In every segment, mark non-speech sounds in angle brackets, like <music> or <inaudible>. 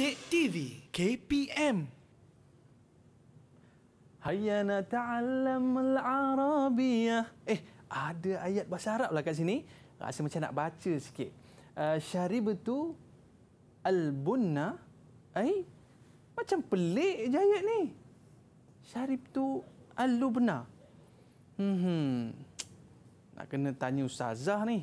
Bilik TV KPM Hayya na ta'allam al-arabiyah Eh, ada ayat bahasa Arab lah kat sini. Rasa macam nak baca sikit. Uh, eh, syaribatu al-bunna Eh, macam pelik je ayat ni. Syaribtu al-lubna Hmm, nak kena tanya Ustazah ni.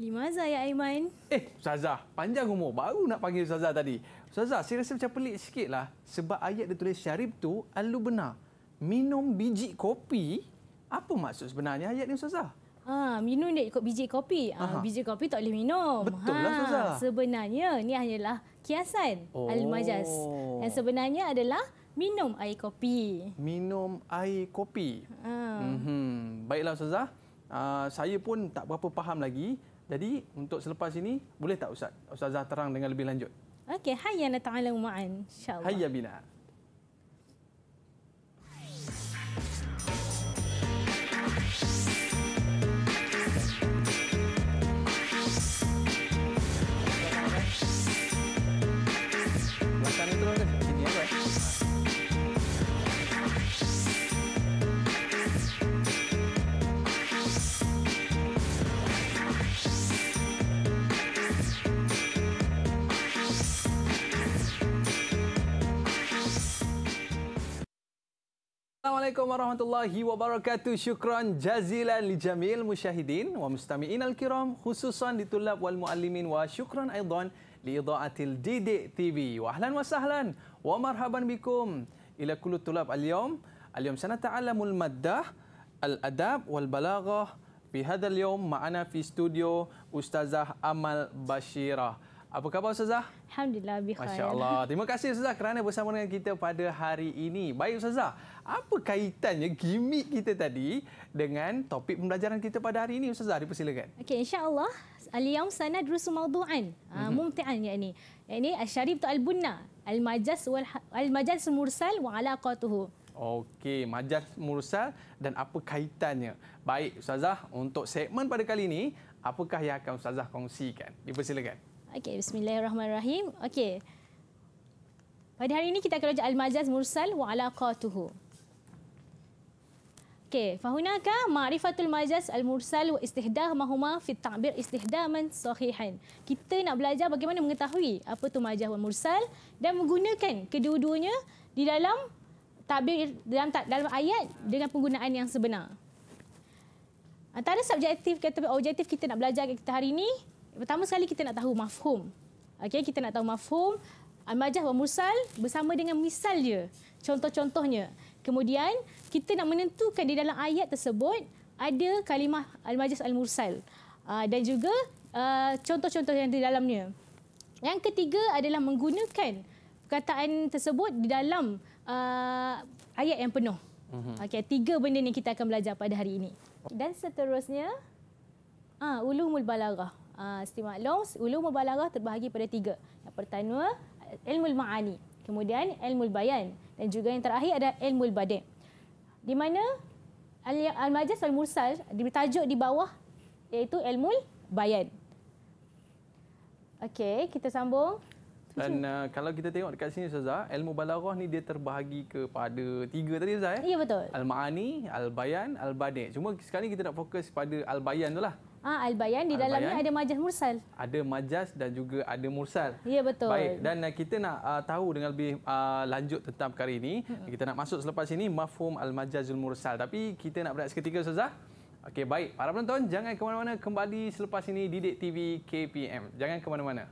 Limazah ya Aiman. Eh, Ustazah, panjang umur. Baru nak panggil Ustazah tadi. Ustazah, saya rasa macam pelik sikit lah. Sebab ayat dia tulis syarib tu, alu benar. Minum biji kopi, apa maksud sebenarnya ayat ni Ustazah? Ha, minum dia ikut biji kopi. Ha, biji kopi tak boleh minum. Betul lah ha, Ustazah. sebenarnya, ni hanyalah kiasan oh. Al-Majaz. Yang sebenarnya adalah minum air kopi. Minum air kopi. Ha. Mm-hmm. Baiklah Ustazah, uh, saya pun tak berapa faham lagi. Jadi untuk selepas ini, boleh tak Ustaz? Ustazah terang dengan lebih lanjut? اوكي هيا نتعلم معا ان شاء الله هيا بنا Assalamualaikum warahmatullahi wabarakatuh. Syukran jazilan li jamil musyahidin wa mustami'in al-kiram khususan di tulab wal muallimin wa syukran aidan li idaatil Didik TV. Wa ahlan wa sahlan wa marhaban bikum ila kullu tulab al-yawm. Al-yawm sanata'alamu al-maddah, al-adab wal balaghah. bi hadha al-yawm ma'ana fi studio Ustazah Amal Bashirah. Apa khabar Ustazah? Alhamdulillah, bi khair. Masya-Allah. <laughs> Terima kasih Ustazah kerana bersama dengan kita pada hari ini. Baik Ustazah, apa kaitannya gimmick kita tadi dengan topik pembelajaran kita pada hari ini Ustazah? Dipersilakan. Okey, insya-Allah Al-yawm sanadrusu mawdu'an. Ah, uh, mumti'an yakni. Yakni Asy-Syarif al-Bunna, al-Majaz ha-, al-Majaz mursal wa 'alaqatuhu. Okey, Majaz mursal dan apa kaitannya? Baik Ustazah, untuk segmen pada kali ini, apakah yang akan Ustazah kongsikan? Dipersilakan. Okey, bismillahirrahmanirrahim. Okey. Pada hari ini kita akan belajar al-majaz mursal wa alaqatuhu. Okey, fahunaka ma'rifatul majaz al-mursal wa istihdah mahuma fi ta'bir istihdaman sahihan. Kita nak belajar bagaimana mengetahui apa tu majaz dan mursal dan menggunakan kedua-duanya di dalam tabir dalam dalam ayat dengan penggunaan yang sebenar. Antara subjektif kata objektif kita nak belajar kita hari ini Pertama sekali kita nak tahu mafhum. okay kita nak tahu mafhum al majah wa mursal bersama dengan misal dia. Contoh-contohnya. Kemudian kita nak menentukan di dalam ayat tersebut ada kalimah al-majaz al-mursal. Ah, dan juga ah, contoh-contoh yang di dalamnya. Yang ketiga adalah menggunakan perkataan tersebut di dalam ah, ayat yang penuh. Mhm. Okay, tiga benda ni kita akan belajar pada hari ini. Dan seterusnya, ah uh, ulumul balaghah. Ah, Siti Maklong, ulum mubalaghah terbahagi pada tiga. Yang pertama, ilmu ma'ani. Kemudian, ilmu bayan. Dan juga yang terakhir ada ilmu badai. Di mana Al-Majaz Al-Mursal ditajuk di bawah iaitu ilmu bayan. Okey, kita sambung. Dan uh, kalau kita tengok dekat sini Ustazah, ilmu balaghah ni dia terbahagi kepada tiga tadi Ustazah. Eh? Ya? betul. Al-Ma'ani, Al-Bayan, Al-Badi. Cuma sekarang ni kita nak fokus pada Al-Bayan tu lah. Ah ha, Al-Bayan di dalamnya ada majas mursal. Ada majas dan juga ada mursal. Ya betul. Baik dan uh, kita nak uh, tahu dengan lebih uh, lanjut tentang perkara ini. Hmm. Kita nak masuk selepas ini mafhum al-majazul mursal. Tapi kita nak berehat seketika ustazah. Okey baik para penonton jangan ke mana-mana kembali selepas ini Didik TV KPM. Jangan ke mana-mana.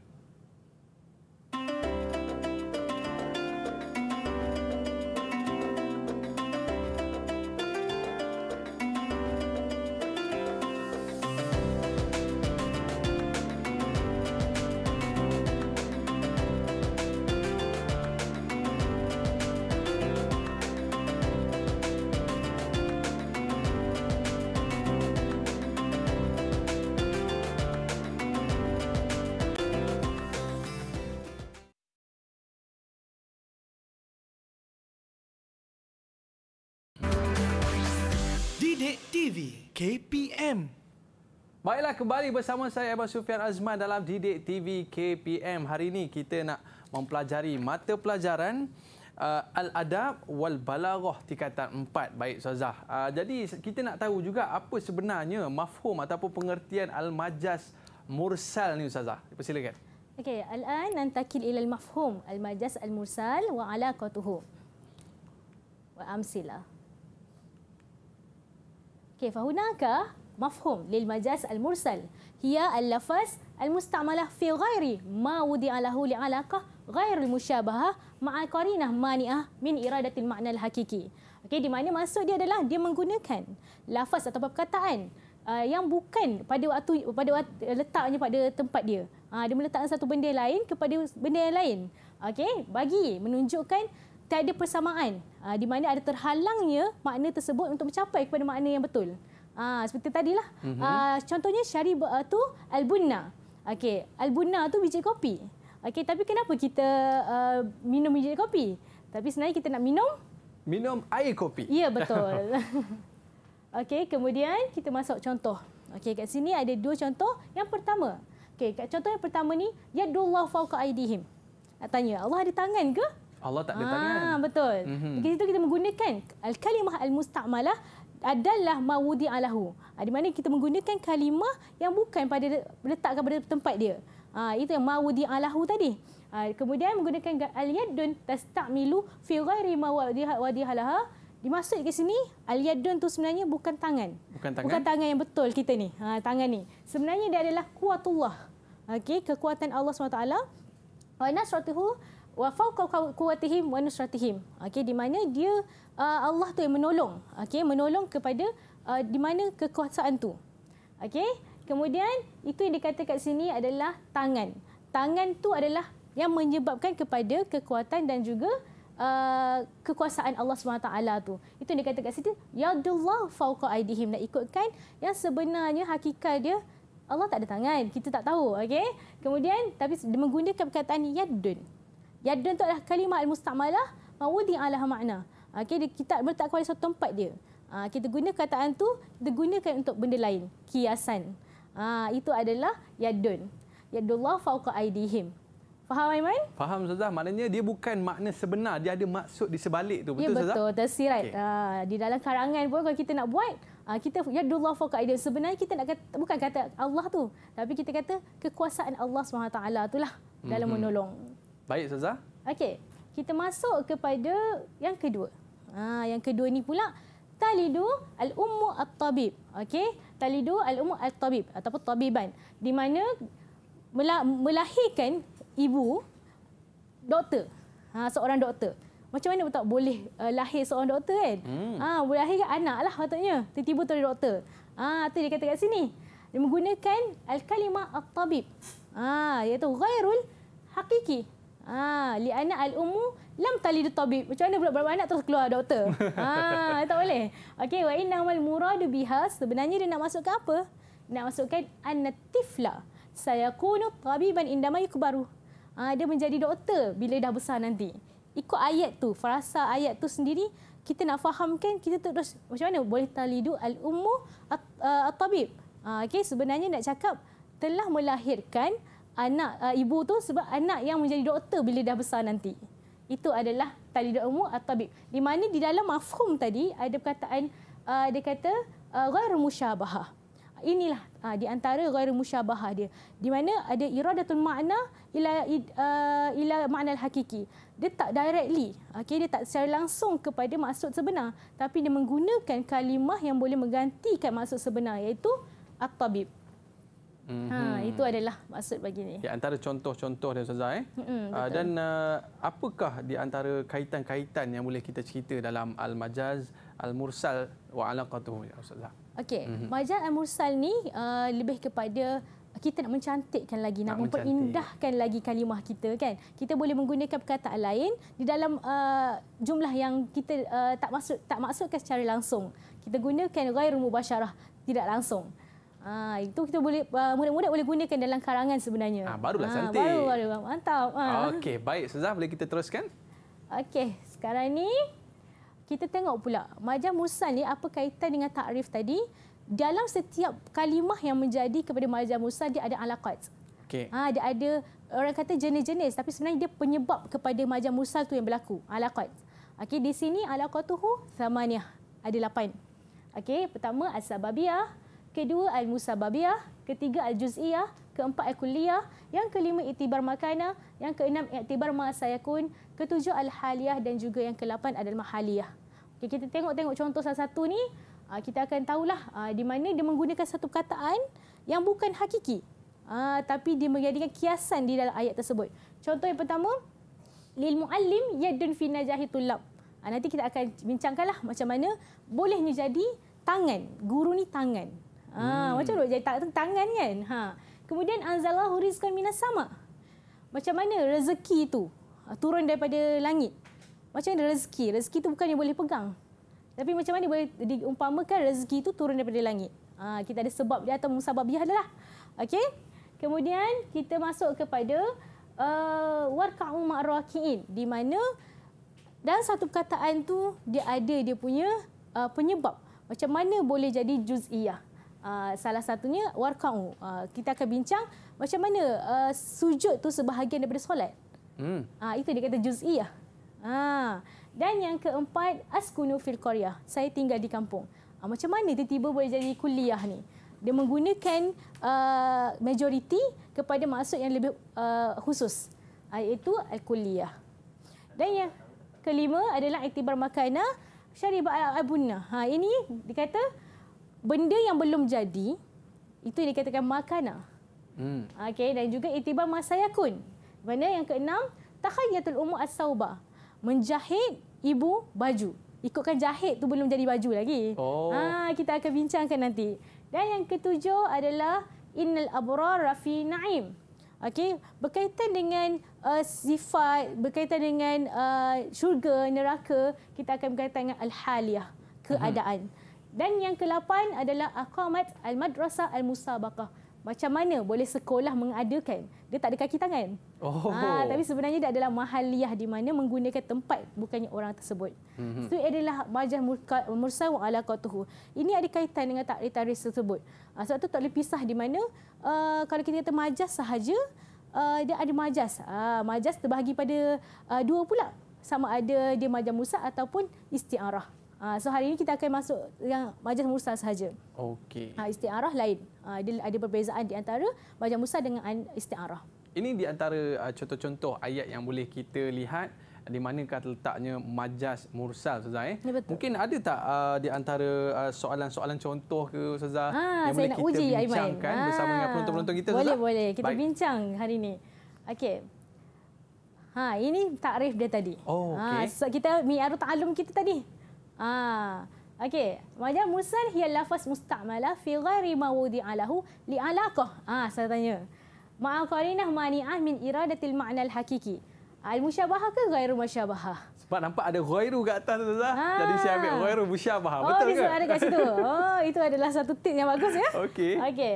Baiklah kembali bersama saya Abang Sufian Azman dalam Didik TV KPM. Hari ini kita nak mempelajari mata pelajaran uh, Al-Adab wal-Balaghah tingkatan 4. Baik Suazah. Uh, jadi kita nak tahu juga apa sebenarnya mafhum ataupun pengertian Al-Majaz Mursal ni Suazah. Persilakan. Okey, al-an nantakil ilal mafhum al-majaz al-mursal wa ala alaqatuhu. Wa amsilah. Okey, fa مفهوم للمجاز المرسل هي اللفظ المستعملة في غير ما وضع له لعلاقة غير المشابهة مع قرينة مانئة من إرادة المعنى الحقيقي. Okay, di mana maksud dia adalah dia menggunakan lafaz atau perkataan uh, yang bukan pada waktu pada waktu, letaknya pada tempat dia. Uh, dia meletakkan satu benda lain kepada benda yang lain. Okay, bagi menunjukkan tiada persamaan uh, di mana ada terhalangnya makna tersebut untuk mencapai kepada makna yang betul. Ah ha, seperti tadi lah, mm -hmm. uh, ah, contohnya syarib uh, ah, tu albunna. Okey, albunna tu biji kopi. Okey, tapi kenapa kita uh, minum biji kopi? Tapi sebenarnya kita nak minum minum air kopi. Ya betul. <laughs> Okey, kemudian kita masuk contoh. Okey, kat sini ada dua contoh. Yang pertama. Okey, kat contoh yang pertama ni, ya yadullahu fawqa aidihim. Nak tanya, Allah ada tangan ke? Allah tak ada ah, tangan. Ah, betul. Mm -hmm. Di situ kita menggunakan al-kalimah al-musta'malah al kalimah al mustamalah adalah mawudi alahu. Ha, ah, di mana kita menggunakan kalimah yang bukan pada letak kepada tempat dia. Ha, itu yang mawudi alahu tadi. Ha, kemudian menggunakan aliyadun tak milu. ghairi mawadi wadi halaha dimaksud ke sini aliyadun tu sebenarnya bukan tangan. Bukan tangan. Bukan tangan yang betul kita ni. Ha, tangan ni. Sebenarnya dia adalah kuatullah. Okay, kekuatan Allah SWT. Wa nasratuhu wa fawqa quwwatihim wa nusratihim okey di mana dia uh, Allah tu yang menolong okey menolong kepada uh, di mana kekuasaan tu okey kemudian itu yang dikatakan kat sini adalah tangan tangan tu adalah yang menyebabkan kepada kekuatan dan juga Uh, kekuasaan Allah SWT tu. Itu yang dikatakan sini Yadullah fauqa aidihim. Nak ikutkan yang sebenarnya hakikat dia, Allah tak ada tangan. Kita tak tahu. Okay? Kemudian, tapi dia menggunakan perkataan Yadun. Yadun tu adalah kalimah al-mustakmalah mawudi alah makna. Ah, okey, dia kita meletak kepada satu tempat dia. Ha, ah, kita guna kataan tu, kita gunakan untuk benda lain. Kiasan. Ha, itu adalah yadun. Yadullah fauqa aidihim. Faham Aiman? Faham Ustazah. Maknanya dia bukan makna sebenar. Dia ada maksud di sebalik tu. Ya, betul ya, Ustazah? betul. Tersirat. Okay. Ha, di dalam karangan pun kalau kita nak buat, ha, kita yadullah fauqa aidihim. Sebenarnya kita nak kata, bukan kata Allah tu. Tapi kita kata kekuasaan Allah SWT itulah dalam mm-hmm. menolong. Baik, Ustazah. Okey. Kita masuk kepada yang kedua. Ha, yang kedua ni pula talidu al-ummu al tabib Okey. Talidu al-ummu al tabib ataupun tabiban di mana melahirkan ibu doktor. Ha, seorang doktor. Macam mana tak boleh uh, lahir seorang doktor kan? Hmm. Ah, ha, boleh lahirkan anaklah patutnya. Tiba-tiba tu doktor. Ah, ha, tu dia kata kat sini. Dia menggunakan al-kalimah at-tabib. Ah, ha, iaitu ghairul hakiki. Ah, li anak al ummu lam talidu tabib. Macam mana pula anak terus keluar doktor? <laughs> ah, tak boleh. Okey, wa inna mal muradu biha sebenarnya dia nak masukkan apa? Nak masukkan annatifla. Saya kunu tabiban indama yukbaru. Ah, dia menjadi doktor bila dah besar nanti. Ikut ayat tu, frasa ayat tu sendiri kita nak fahamkan kita terus macam mana boleh talidu al umu at, ah, tabib. Ah, okey, sebenarnya nak cakap telah melahirkan anak uh, ibu tu sebab anak yang menjadi doktor bila dah besar nanti. Itu adalah tali doktor atau tabib. Di mana di dalam mafhum tadi ada perkataan uh, dia kata uh, ah, ghair musyabahah. Inilah uh, di antara ghair musyabahah dia. Di mana ada iradatul makna ila uh, ila makna hakiki. Dia tak directly. Okey dia tak secara langsung kepada maksud sebenar tapi dia menggunakan kalimah yang boleh menggantikan maksud sebenar iaitu at-tabib. Mhm. Ha, itu adalah maksud bagi ini. Ya, antara contoh-contoh dia Ustazah eh. Mm-hmm, dan uh, apakah di antara kaitan-kaitan yang boleh kita cerita dalam al-majaz, al-mursal wa alaqatuhu ya Ustazah? Okey, mm-hmm. majaz al-mursal ni uh, lebih kepada kita nak mencantikkan lagi nak, nak memperindahkan lagi kalimah kita kan kita boleh menggunakan perkataan lain di dalam uh, jumlah yang kita uh, tak maksud tak maksudkan secara langsung kita gunakan ghairu mubasharah tidak langsung Ha, itu kita boleh uh, murid-murid boleh gunakan dalam karangan sebenarnya. Ah, ha, barulah cantik. Baru, baru, baru. Mantap. Ha. Okey, baik. Suzah, boleh kita teruskan? Okey, sekarang ni kita tengok pula majam musan ni apa kaitan dengan takrif tadi. Dalam setiap kalimah yang menjadi kepada majam musan, dia ada alaqat. Okay. Ha, dia ada orang kata jenis-jenis tapi sebenarnya dia penyebab kepada majam musal tu yang berlaku alaqat. Okey di sini alaqatuhu samaniyah ada lapan. Okey pertama as-sababiyah, kedua al-musababiyah, ketiga al-juz'iyah, keempat al-kulliyah, yang kelima i'tibar makana, yang keenam i'tibar ma ketujuh al-haliyah dan juga yang kelapan adalah mahaliyah. Okay, kita tengok-tengok contoh salah satu ni, ah, kita akan tahulah ah, di mana dia menggunakan satu kataan yang bukan hakiki. Ah, tapi dia menjadikan kiasan di dalam ayat tersebut. Contoh yang pertama lil muallim yadun fi najahi tulab. nanti kita akan bincangkanlah macam mana bolehnya jadi tangan guru ni tangan Ha, hmm. Macam tak jahit tangan kan? Ha. Kemudian anzalah hurizkan minas sama. Macam mana rezeki itu ah, turun daripada langit? Macam mana rezeki? Rezeki itu bukan yang boleh pegang. Tapi macam mana boleh diumpamakan rezeki itu turun daripada langit? Ha, kita ada sebab dia atau musabab dia adalah. Okey. Kemudian kita masuk kepada uh, warka'u ma'ruaki'in. Di mana dan satu perkataan tu dia ada dia punya uh, penyebab. Macam mana boleh jadi juz'iyah. Ah, salah satunya warqa'u. Uh, ah, kita akan bincang macam mana uh, sujud tu sebahagian daripada solat. Hmm. Uh, itu dia kata juz'iyah. Ha. Uh, dan yang keempat askunu fil qaryah. Saya tinggal di kampung. Uh, macam mana tiba-tiba boleh jadi kuliah ni? Dia menggunakan uh, majoriti kepada maksud yang lebih uh, khusus uh, iaitu al-kuliah. Dan yang kelima adalah iktibar makanah syariba abunna. Ha ini dikata benda yang belum jadi itu yang dikatakan makana. Hmm. Okey dan juga itibar masa yakun. Benda yang keenam takhayyatul ummu as-sauba menjahit ibu baju. Ikutkan jahit tu belum jadi baju lagi. Oh. Ha, kita akan bincangkan nanti. Dan yang ketujuh adalah innal abrar rafi naim. Okey, berkaitan dengan uh, sifat, berkaitan dengan uh, syurga, neraka, kita akan berkaitan dengan al-haliyah, keadaan. Hmm. Dan yang ke-8 adalah Aqamat Al-Madrasah Al-Musabakah. Macam mana boleh sekolah mengadakan? Dia tak ada kaki tangan. Oh. Ha, tapi sebenarnya dia adalah mahaliyah di mana menggunakan tempat bukannya orang tersebut. Mhm. Itu mm-hmm. so, adalah majah mursal wa qatuhu. Ini ada kaitan dengan tarikh-tarikh tersebut. Ha, sebab itu tak boleh pisah di mana uh, kalau kita kata majas sahaja, uh, dia ada majas. Uh, majas terbahagi pada uh, dua pula. Sama ada dia majah musa ataupun isti'arah. Ha, so hari ini kita akan masuk yang majlis mursal sahaja. Okey. Ha, istiarah lain. Ha, ada, ada perbezaan di antara majlis mursal dengan istiarah. Ini di antara uh, contoh-contoh ayat yang boleh kita lihat di mana manakah letaknya majas mursal Ustazah eh? Ya, Mungkin ada tak uh, di antara uh, soalan-soalan contoh ke Ustazah ha, yang boleh kita uji, bincangkan Aiman. bersama dengan penonton-penonton kita Ustazah? Boleh, boleh. Kita Baik. bincang hari ini. Okey. Ha, ini takrif dia tadi. Oh, okay. ha, so kita mi'aru ta'alum kita tadi. Ah, okey. Wajah musal hiya lafaz mustamala fi ghairi mawdi alahu li alaqah. Ah, saya tanya. Ma'al qarinah mani'ah min iradatil ma'na al hakiki. Al musyabahah ke ghairu musyabahah? Sebab nampak ada ghairu kat atas tu ah. Jadi saya ambil ghairu musyabahah. Oh, Betul ke? Oh, ada kat situ. Oh, itu adalah satu tip yang bagus ya. Okey. Okey.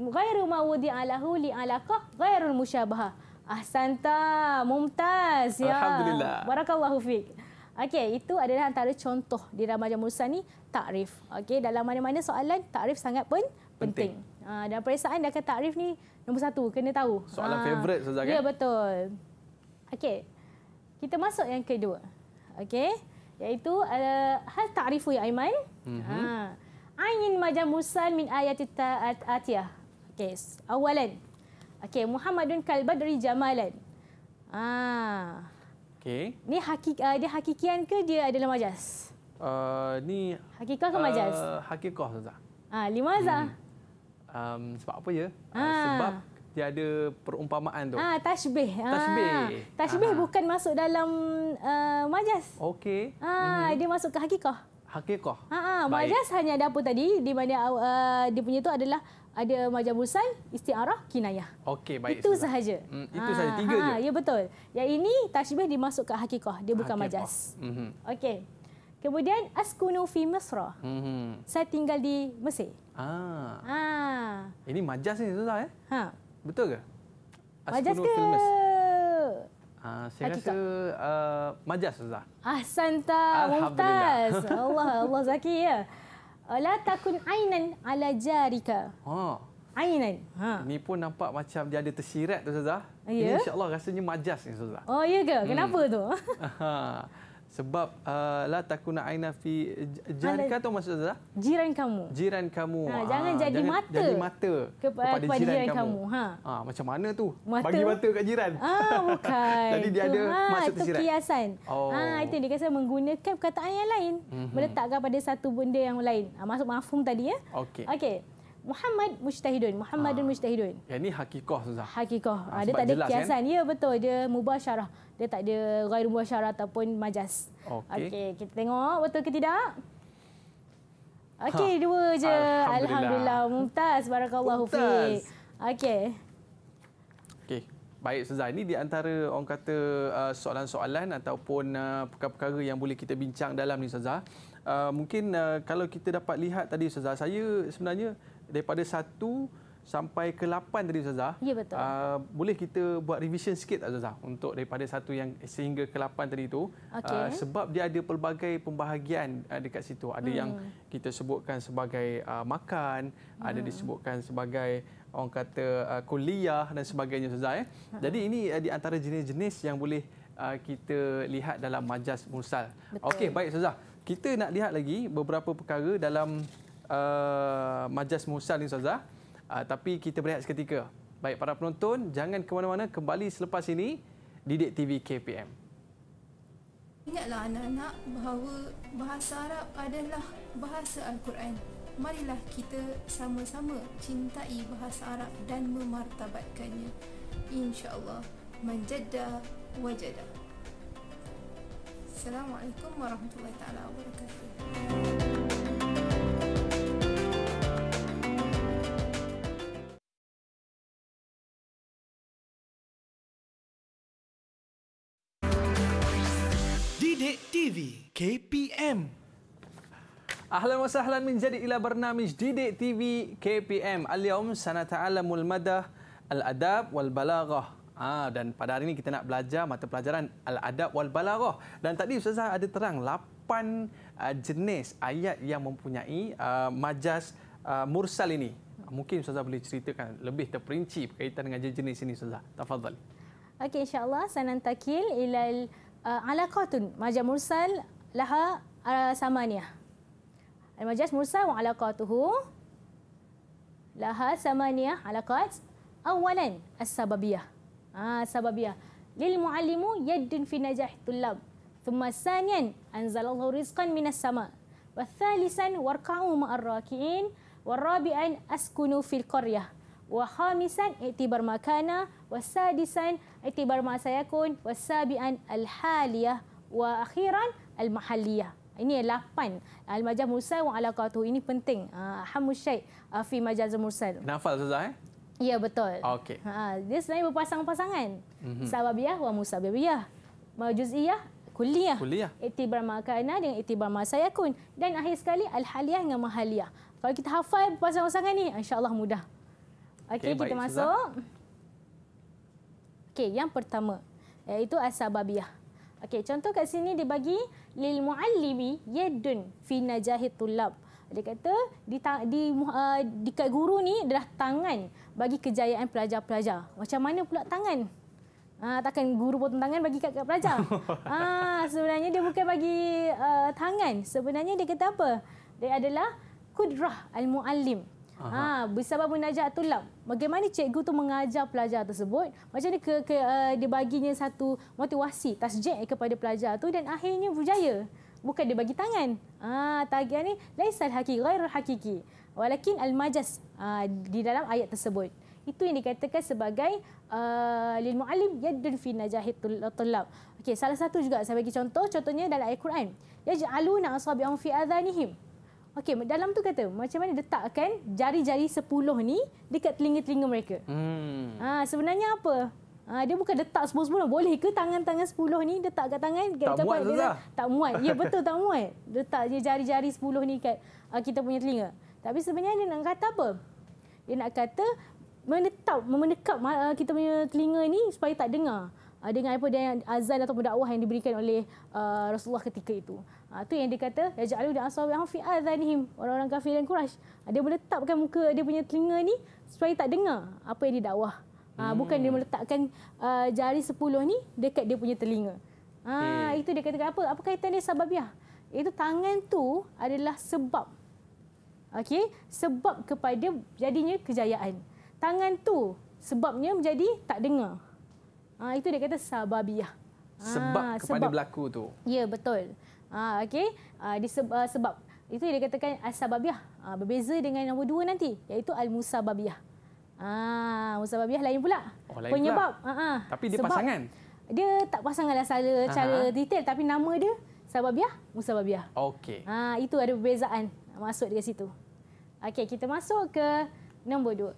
Ghairu mawdi alahu li alaqah ghairul musyabahah. Ahsanta, mumtaz ya. Alhamdulillah. Barakallahu fiik. Okey, itu adalah antara contoh di Ramadhan Mursa ni takrif. Okey, dalam mana-mana soalan takrif sangat pun penting. Ah uh, dan perisaan dia kata takrif ni nombor satu, kena tahu. Soalan uh, ah, favorite saja ya, kan? Ya betul. Okey. Kita masuk yang kedua. Okey, iaitu uh, hal takrifu ya Aiman. Ha. Mhm. Ayn ah, majam musal min ayati atiyah. Okey, awalan. Okey, Muhammadun kalbadri jamalan. Ah. Okey. Ni hakikah uh, dia hakikian ke dia adalah majas? Uh, ni hakikah ke majas? Uh, hakikah saja. Ah, lima saja. Hmm. Um, sebab apa ya? Ah, ah. sebab dia ada perumpamaan tu. Ah, tashbih. Tashbih. Ah, tashbih ah. bukan masuk dalam uh, majas. Okey. Ah, mm-hmm. dia masuk ke hakikah. Hakikah. Ha ah, ah majas hanya ada apa tadi di mana uh, dia punya tu adalah ada majamusan, istiarah, kinayah. Okey, baik. Itu sahaja. sahaja. Hmm, itu sahaja, ah, tiga ha, je. Ah, ya, betul. Yang ini tashbih dimasuk ke hakikah, dia bukan hakikah. majas. Mm-hmm. Okey. Kemudian askunu fi Misra. Mm-hmm. Saya tinggal di Mesir. Ah. Ha. Ini majas ni Ustaz eh? Ha. Betul ke? Askunu majas ke? Ah, saya Hakikat. rasa uh, majas Ustaz. Ahsanta, Alhamdulillah. Allah, Allah Zaki ya. <laughs> La takun ainan ala jarika. Ha. Ainan. Ha. Ni pun nampak macam dia ada tersirat tu Ustazah. Ya. Yeah. Ini insya-Allah rasanya majas ni Ustazah. Oh, ya ke? Hmm. Kenapa tu? <laughs> Ha sebab uh, la takuna aina fi jirankah atau maksud Ustazah? Jiran kamu. Jiran kamu. Ha, ha, jangan jadi jangan mata. Jadi mata kepada, kepada jiran, jiran kamu. kamu. Ha. ha. macam mana tu? Mata. Bagi mata kat jiran. Ah ha, bukan. <laughs> Tadi dia ada ha, maksud tersirat. Itu kiasan. Oh. Ha, itu dia kata menggunakan perkataan yang lain. Mm-hmm. Meletakkan pada satu benda yang lain. Ha, masuk mafhum tadi ya. Okey. Okey. Muhammad Mujtahidun. Muhammadun ha. Ah. Mujtahidun. Ya, ini hakikah Ustaz. Hakikah. Ha, ah, kan? ya, dia tak ada jelas, kiasan. Kan? Ya betul. Dia syarah. Dia tak ada mubah syarah ataupun majas. Okey. Okay, kita tengok betul ke tidak. Ha. Okey, ha. dua je. Alhamdulillah. Alhamdulillah. Mumtaz. Barakallahu fi. Okey. Okey. Baik sazah. Ini di antara orang kata uh, soalan-soalan ataupun uh, perkara-perkara yang boleh kita bincang dalam ni sazah. Uh, mungkin uh, kalau kita dapat lihat tadi sazah saya sebenarnya daripada 1 sampai ke 8 tadi Ustazah. Ya betul. Uh, boleh kita buat revision sikit tak Ustazah untuk daripada 1 yang sehingga ke 8 tadi tu ah, okay. uh, sebab dia ada pelbagai pembahagian uh, dekat situ. Ada hmm. yang kita sebutkan sebagai uh, makan, hmm. ada disebutkan sebagai orang kata uh, kuliah dan sebagainya Ustazah eh. uh Jadi ini uh, di antara jenis-jenis yang boleh uh, kita lihat dalam majas mursal. Okey baik Ustazah. Kita nak lihat lagi beberapa perkara dalam Uh, majlis Musa ni Ustazah. Uh, tapi kita berehat seketika. Baik para penonton, jangan ke mana-mana kembali selepas ini di Didik TV KPM. Ingatlah anak-anak bahawa bahasa Arab adalah bahasa Al-Quran. Marilah kita sama-sama cintai bahasa Arab dan memartabatkannya. Insyaallah manjada wajada. Assalamualaikum warahmatullahi wabarakatuh. Dek TV KPM. Ahlan wa sahlan min jadid ila barnamij Didik TV KPM. Al-yawm sanata'alamul madah al-adab wal-balaghah. Ha, dan pada hari ini kita nak belajar mata pelajaran al-adab wal-balaghah. Dan tadi Ustazah ada terang 8 uh, jenis ayat yang mempunyai uh, majas uh, mursal ini. Mungkin Ustazah boleh ceritakan lebih terperinci berkaitan dengan jenis ini Ustazah. Tafadhal. Okey insyaallah sanantakil ilal takil uh, alaqatun majaz mursal laha uh, samaniyah. Al majaz mursal wa alaqatuhu laha samaniyah alaqat. Awalan as-sababiyah. Ah sababiyah. Lil muallimu yadun fi najah tulab. Thumma sanian anzalallahu rizqan minas sama. Wa thalisan warqa'u ma'ar-raki'in. Warabian askunu fil qaryah wahamisan itibar makana wasadisan iktibar masayakun wasabian alhaliyah wa akhiran almahalliyah ini yang lapan al-majaz mursal wa alaqatuhu ini penting uh, ah, hamus ah, fi majaz mursal nafal saja? eh Ya betul. Okey. Ha, dia sebenarnya berpasang-pasangan. Mm-hmm. Sababiyah wa musababiyah. Majuziyah kuliah. Itibar makana dengan itibar masa yakun. Dan akhir sekali al-haliyah dengan mahaliyah. Kalau kita hafal pasang-pasangan ni, insyaAllah mudah. Okey, okay, kita baik, masuk. Okey, yang pertama iaitu asbabiyah. Okey, contoh kat sini dia bagi lil muallimi yadun fi najahit tulab. Dia kata di di uh, dekat guru ni adalah tangan bagi kejayaan pelajar-pelajar. Macam mana pula tangan? Uh, takkan guru pun tangan bagi kat, kat pelajar? <laughs> Ah, sebenarnya dia bukan bagi uh, tangan. Sebenarnya dia kata apa? Dia adalah kudrah al-muallim. Aha. Ha, bersama munajat tulam. Bagaimana cikgu tu mengajar pelajar tersebut? Macam ni ke, ke uh, dia baginya satu motivasi, tasjek kepada pelajar tu dan akhirnya berjaya. Bukan dia bagi tangan. Ah, ha, tagihan ni laisal haqiqi ghairul haqiqi. Walakin al-majas ha, di dalam ayat tersebut. Itu yang dikatakan sebagai uh, lil muallim yadun fi najahit tulab. Okey, salah satu juga saya bagi contoh, contohnya dalam al Quran. Yaj'aluna asabi'um fi adhanihim. Okey, dalam tu kata macam mana letakkan jari-jari sepuluh ni dekat telinga-telinga mereka. Hmm. Ha, sebenarnya apa? Ha, dia bukan letak sepuluh-sepuluh. Boleh ke tangan-tangan sepuluh ni letak kat tangan? Kat tak muat tu lah. Tak muat. Ya, betul tak muat. Letak je jari-jari sepuluh ni kat uh, kita punya telinga. Tapi sebenarnya dia nak kata apa? Dia nak kata menetap, menekap uh, kita punya telinga ni supaya tak dengar uh, dengan apa dia azan ataupun dakwah yang diberikan oleh uh, Rasulullah ketika itu. Ha, uh, tu yang dia kata yaj'alu da asawi fi adhanihim orang-orang kafir dan Quraisy. Uh, dia meletakkan muka dia punya telinga ni supaya tak dengar apa yang dia dakwah. Ha, hmm. bukan dia meletakkan uh, jari sepuluh ni dekat dia punya telinga. Ha, okay. Hmm. itu dia kata apa? Apa kaitan dia sababiah? Itu tangan tu adalah sebab. Okey, sebab kepada jadinya kejayaan. Tangan tu sebabnya menjadi tak dengar. Ha, itu dia kata sababiah. Ha, ah, sebab kepada sebab. berlaku tu. Ya, betul. Ha, okey. Ha, diseb- uh, sebab itu dia katakan asbabiah. Ha, berbeza dengan nombor dua nanti iaitu almusababiah. Ah, musababiah lain pula. Oh, lain Penyebab. Pula. Ha, ha. Tapi dia sebab pasangan. Dia tak pasangan lah secara, secara detail tapi nama dia sababiah, musababiah. Okay. Ha, itu ada perbezaan masuk dekat situ. Okay, kita masuk ke nombor dua.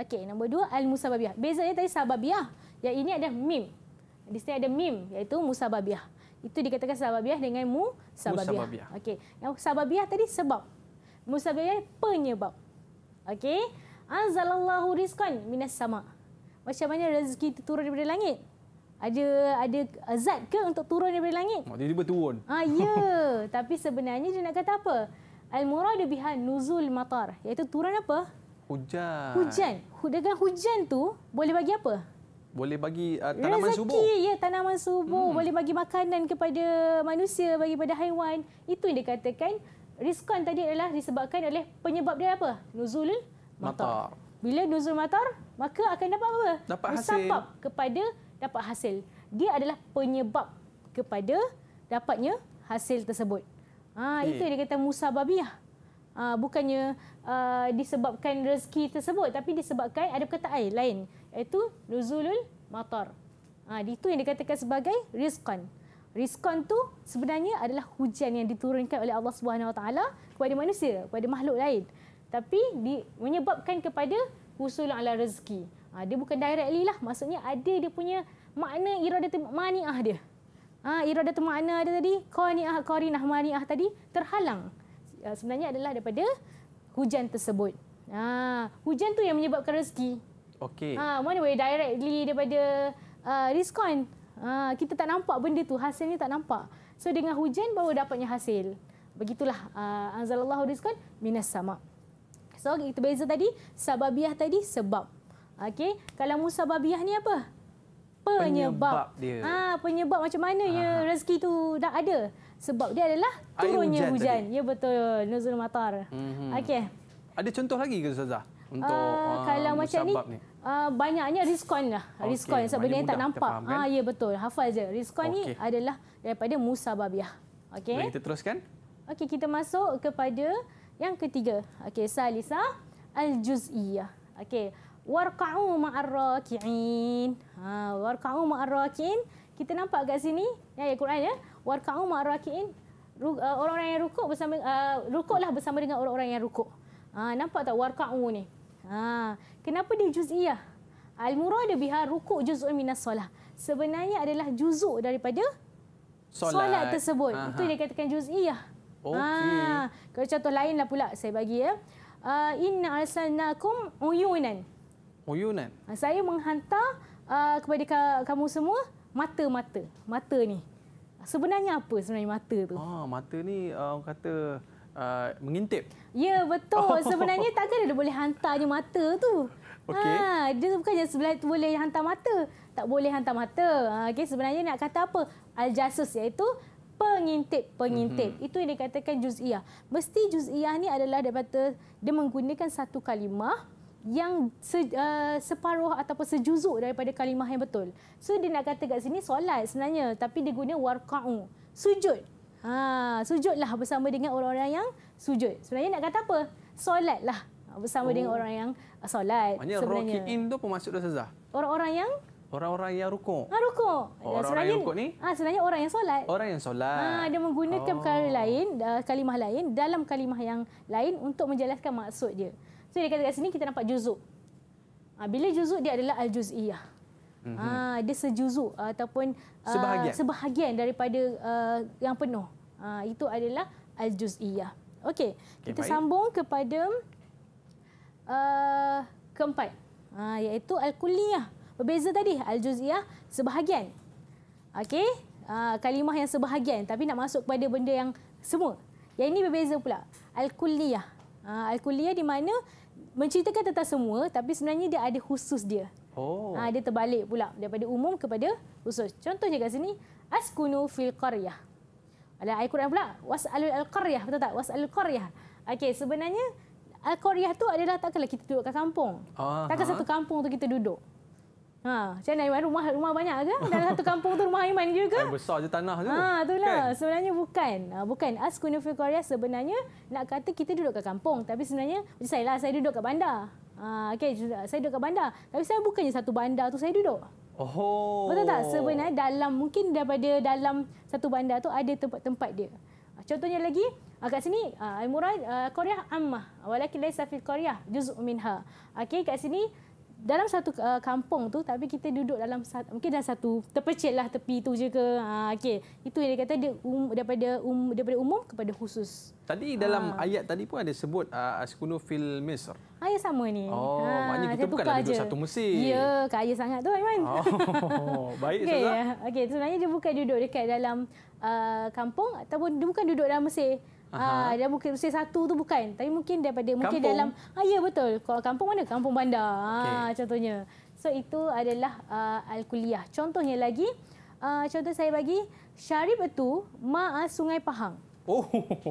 Okey, nombor dua, Al-Musababiyah. dia tadi Sababiyah. Yang ini ada Mim. Di sini ada Mim, iaitu Musababiyah. Itu dikatakan Sababiyah dengan Mu Sababiyah. Okey. Yang Sababiyah tadi sebab. Musababiyah penyebab. Okey. Anzalallahu rizqan minas sama. Macam mana rezeki itu turun daripada langit? Ada ada zat ke untuk turun daripada langit? Oh, dia tiba turun. Ah, ya. <laughs> Tapi sebenarnya dia nak kata apa? Al-muradu biha nuzul matar. Iaitu turun apa? Hujan. Hujan. Dengan hujan tu boleh bagi apa? Boleh bagi uh, tanaman Rezeki, subur. Ya, tanaman subur. Hmm. Boleh bagi makanan kepada manusia, bagi kepada haiwan. Itu yang dikatakan. Riskan tadi adalah disebabkan oleh penyebab dia apa? Nuzul matar. matar. Bila nuzul matar, maka akan dapat apa? Dapat Bersambab hasil. kepada dapat hasil. Dia adalah penyebab kepada dapatnya hasil tersebut. Ha, ah, okay. Itu yang dikatakan musababiah. Ha, ah, bukannya... Bukannya... Uh, disebabkan rezeki tersebut tapi disebabkan ada perkataan lain iaitu nuzulul matar. Ha, itu yang dikatakan sebagai rizqan. Rizqan tu sebenarnya adalah hujan yang diturunkan oleh Allah Subhanahu Wa Taala kepada manusia, kepada makhluk lain. Tapi di, menyebabkan kepada husul ala rezeki. Ha, dia bukan directly lah. Maksudnya ada dia punya makna iradatu maniah dia. Ha, ah, iradatu makna ada tadi, qani'ah, qari'nah, maniah tadi terhalang. Ha, sebenarnya adalah daripada hujan tersebut. Ha, hujan tu yang menyebabkan rezeki. Okey. Ha, mana boleh directly daripada uh, riskon. Ha, kita tak nampak benda tu, hasilnya tak nampak. So dengan hujan baru dapatnya hasil. Begitulah uh, anzalallahu rizqan minas sama. So kita beza tadi sababiah tadi sebab. Okey, kalau musababiah ni apa? Penyebab. penyebab dia. Ha, penyebab macam mana ya rezeki tu dah ada sebab dia adalah turunnya hujan, hujan. ya betul nuzul matar mm-hmm. okey ada contoh lagi ke ustazah untuk uh, kalau uh, macam ni, ni. Uh, banyaknya riskon lah. Riskon okay. sebenarnya mudah, tak nampak. Faham, kan? ha, ya betul. Hafal je. Riskon okay. ni adalah daripada musababiah. Okey. Kita teruskan. Okey, kita masuk kepada yang ketiga. Okey, salisa al-juz'iyah. Okey. Warqa'u ma'ar-raki'in. Ha, warqa'u maar Kita nampak kat sini. Ya, ya Quran ya warka'u ma raki'in uh, orang-orang yang rukuk bersama uh, rukuklah bersama dengan orang-orang yang rukuk. Ha, nampak tak warka'u ni? Ha, kenapa dia juz'iyah? Al-murad biha rukuk juz'un minas solah. Sebenarnya adalah juzuk daripada solat, solat tersebut. Aha. Itu yang katakan juz'iyah. Ha, Okey. Ha, contoh lainlah pula saya bagi ya. Uh, inna arsalnakum uyunan. Uyunan. Ha, saya menghantar uh, kepada kamu semua mata-mata. Mata ni. Sebenarnya apa sebenarnya mata tu? Ah, mata ni ah, orang kata uh, mengintip. Ya, betul. <laughs> Sebenarnya oh. takkan dia boleh hantar je mata tu. Okay. Ha, dia bukannya sebelah tu boleh hantar mata. Tak boleh hantar mata. Ha, okay, sebenarnya nak kata apa? Al-Jasus iaitu pengintip pengintip mm-hmm. itu yang dikatakan juziah mesti juziah ni adalah daripada dia menggunakan satu kalimah yang se, uh, separuh ataupun sejuzuk daripada kalimah yang betul. So dia nak kata kat sini solat sebenarnya tapi dia guna warqa'u, sujud. Ha, sujudlah bersama dengan orang-orang yang sujud. Sebenarnya nak kata apa? Solatlah bersama oh. dengan orang yang uh, solat Maksudnya, sebenarnya. Maknanya rukin tu pun masuk dah sezah. Orang-orang yang orang-orang yang rukuk. Ha, rukuk. Oh, orang -orang sebenarnya rukuk ni? Ha, sebenarnya orang yang solat. Orang yang solat. Ha, dia menggunakan oh. perkara lain, uh, kalimah lain dalam kalimah yang lain untuk menjelaskan maksud dia. So dia kata kat sini kita nampak juzuk. Ha, bila juzuk dia adalah al-juz'iyah. Ha, dia sejuzuk ah, ataupun sebahagian, uh, sebahagian daripada uh, yang penuh. Ha, itu adalah al-juz'iyah. Okey, kita okay, sambung kepada uh, keempat. Ha, iaitu al kuliyah Berbeza tadi, al-juz'iyah sebahagian. Okey, uh, kalimah yang sebahagian tapi nak masuk kepada benda yang semua. Yang ini berbeza pula. al kuliyah Al-Kuliah ha, di mana menceritakan tentang semua tapi sebenarnya dia ada khusus dia. Oh. Ha, dia terbalik pula daripada umum kepada khusus. Contohnya kat sini, Askunu fil qaryah. Ada ayat Quran pula, Was'alul al-qaryah, betul tak? Was'alul qaryah. Okey, sebenarnya al-qaryah tu adalah takkanlah kita duduk kat kampung. Uh-huh. Takkan ha. satu kampung tu kita duduk. Ha, macam mana Aiman? Eh, rumah, rumah banyak ke? <laughs> Dalam satu kampung tu rumah iman juga ke? besar je tanah tu. Ha, itulah. Kan? Sebenarnya bukan. Ha, bukan. As Kunufil Korea sebenarnya nak kata kita duduk kat kampung. Tapi sebenarnya macam saya lah. Saya duduk kat bandar. Ha, okay, saya duduk kat bandar. Tapi saya bukannya satu bandar tu saya duduk. Oh. Betul tak? Sebenarnya dalam mungkin daripada dalam satu bandar tu ada tempat-tempat dia. Ha, contohnya lagi, ha, kat sini Aimurai Korea Ammah. Walakin laisa fil Korea juz'un minha. Okey, kat sini dalam satu uh, kampung tu tapi kita duduk dalam satu, mungkin dalam satu terpecil lah tepi tu je ke ha, okey itu yang dia kata dia um, daripada um, daripada umum kepada khusus tadi dalam ha. ayat tadi pun ada sebut uh, ah, askunu fil misr Ayat ah, sama ni. Oh, ha, maknanya kita bukan duduk satu musim. Ya, kaya sangat tu, Aiman. Oh, <laughs> baik, okay, Ustazah. Ya. Okay, sebenarnya dia bukan duduk dekat dalam uh, kampung ataupun dia bukan duduk dalam Mesir. Aha. Ha, dia bukan mesti satu tu bukan. Tapi mungkin daripada kampung. mungkin dalam ha, ya betul. kalau kampung mana? Kampung bandar. Ha, contohnya. So itu adalah uh, al-kuliah. Contohnya lagi uh, contoh saya bagi Syarif itu ma Sungai Pahang. Oh.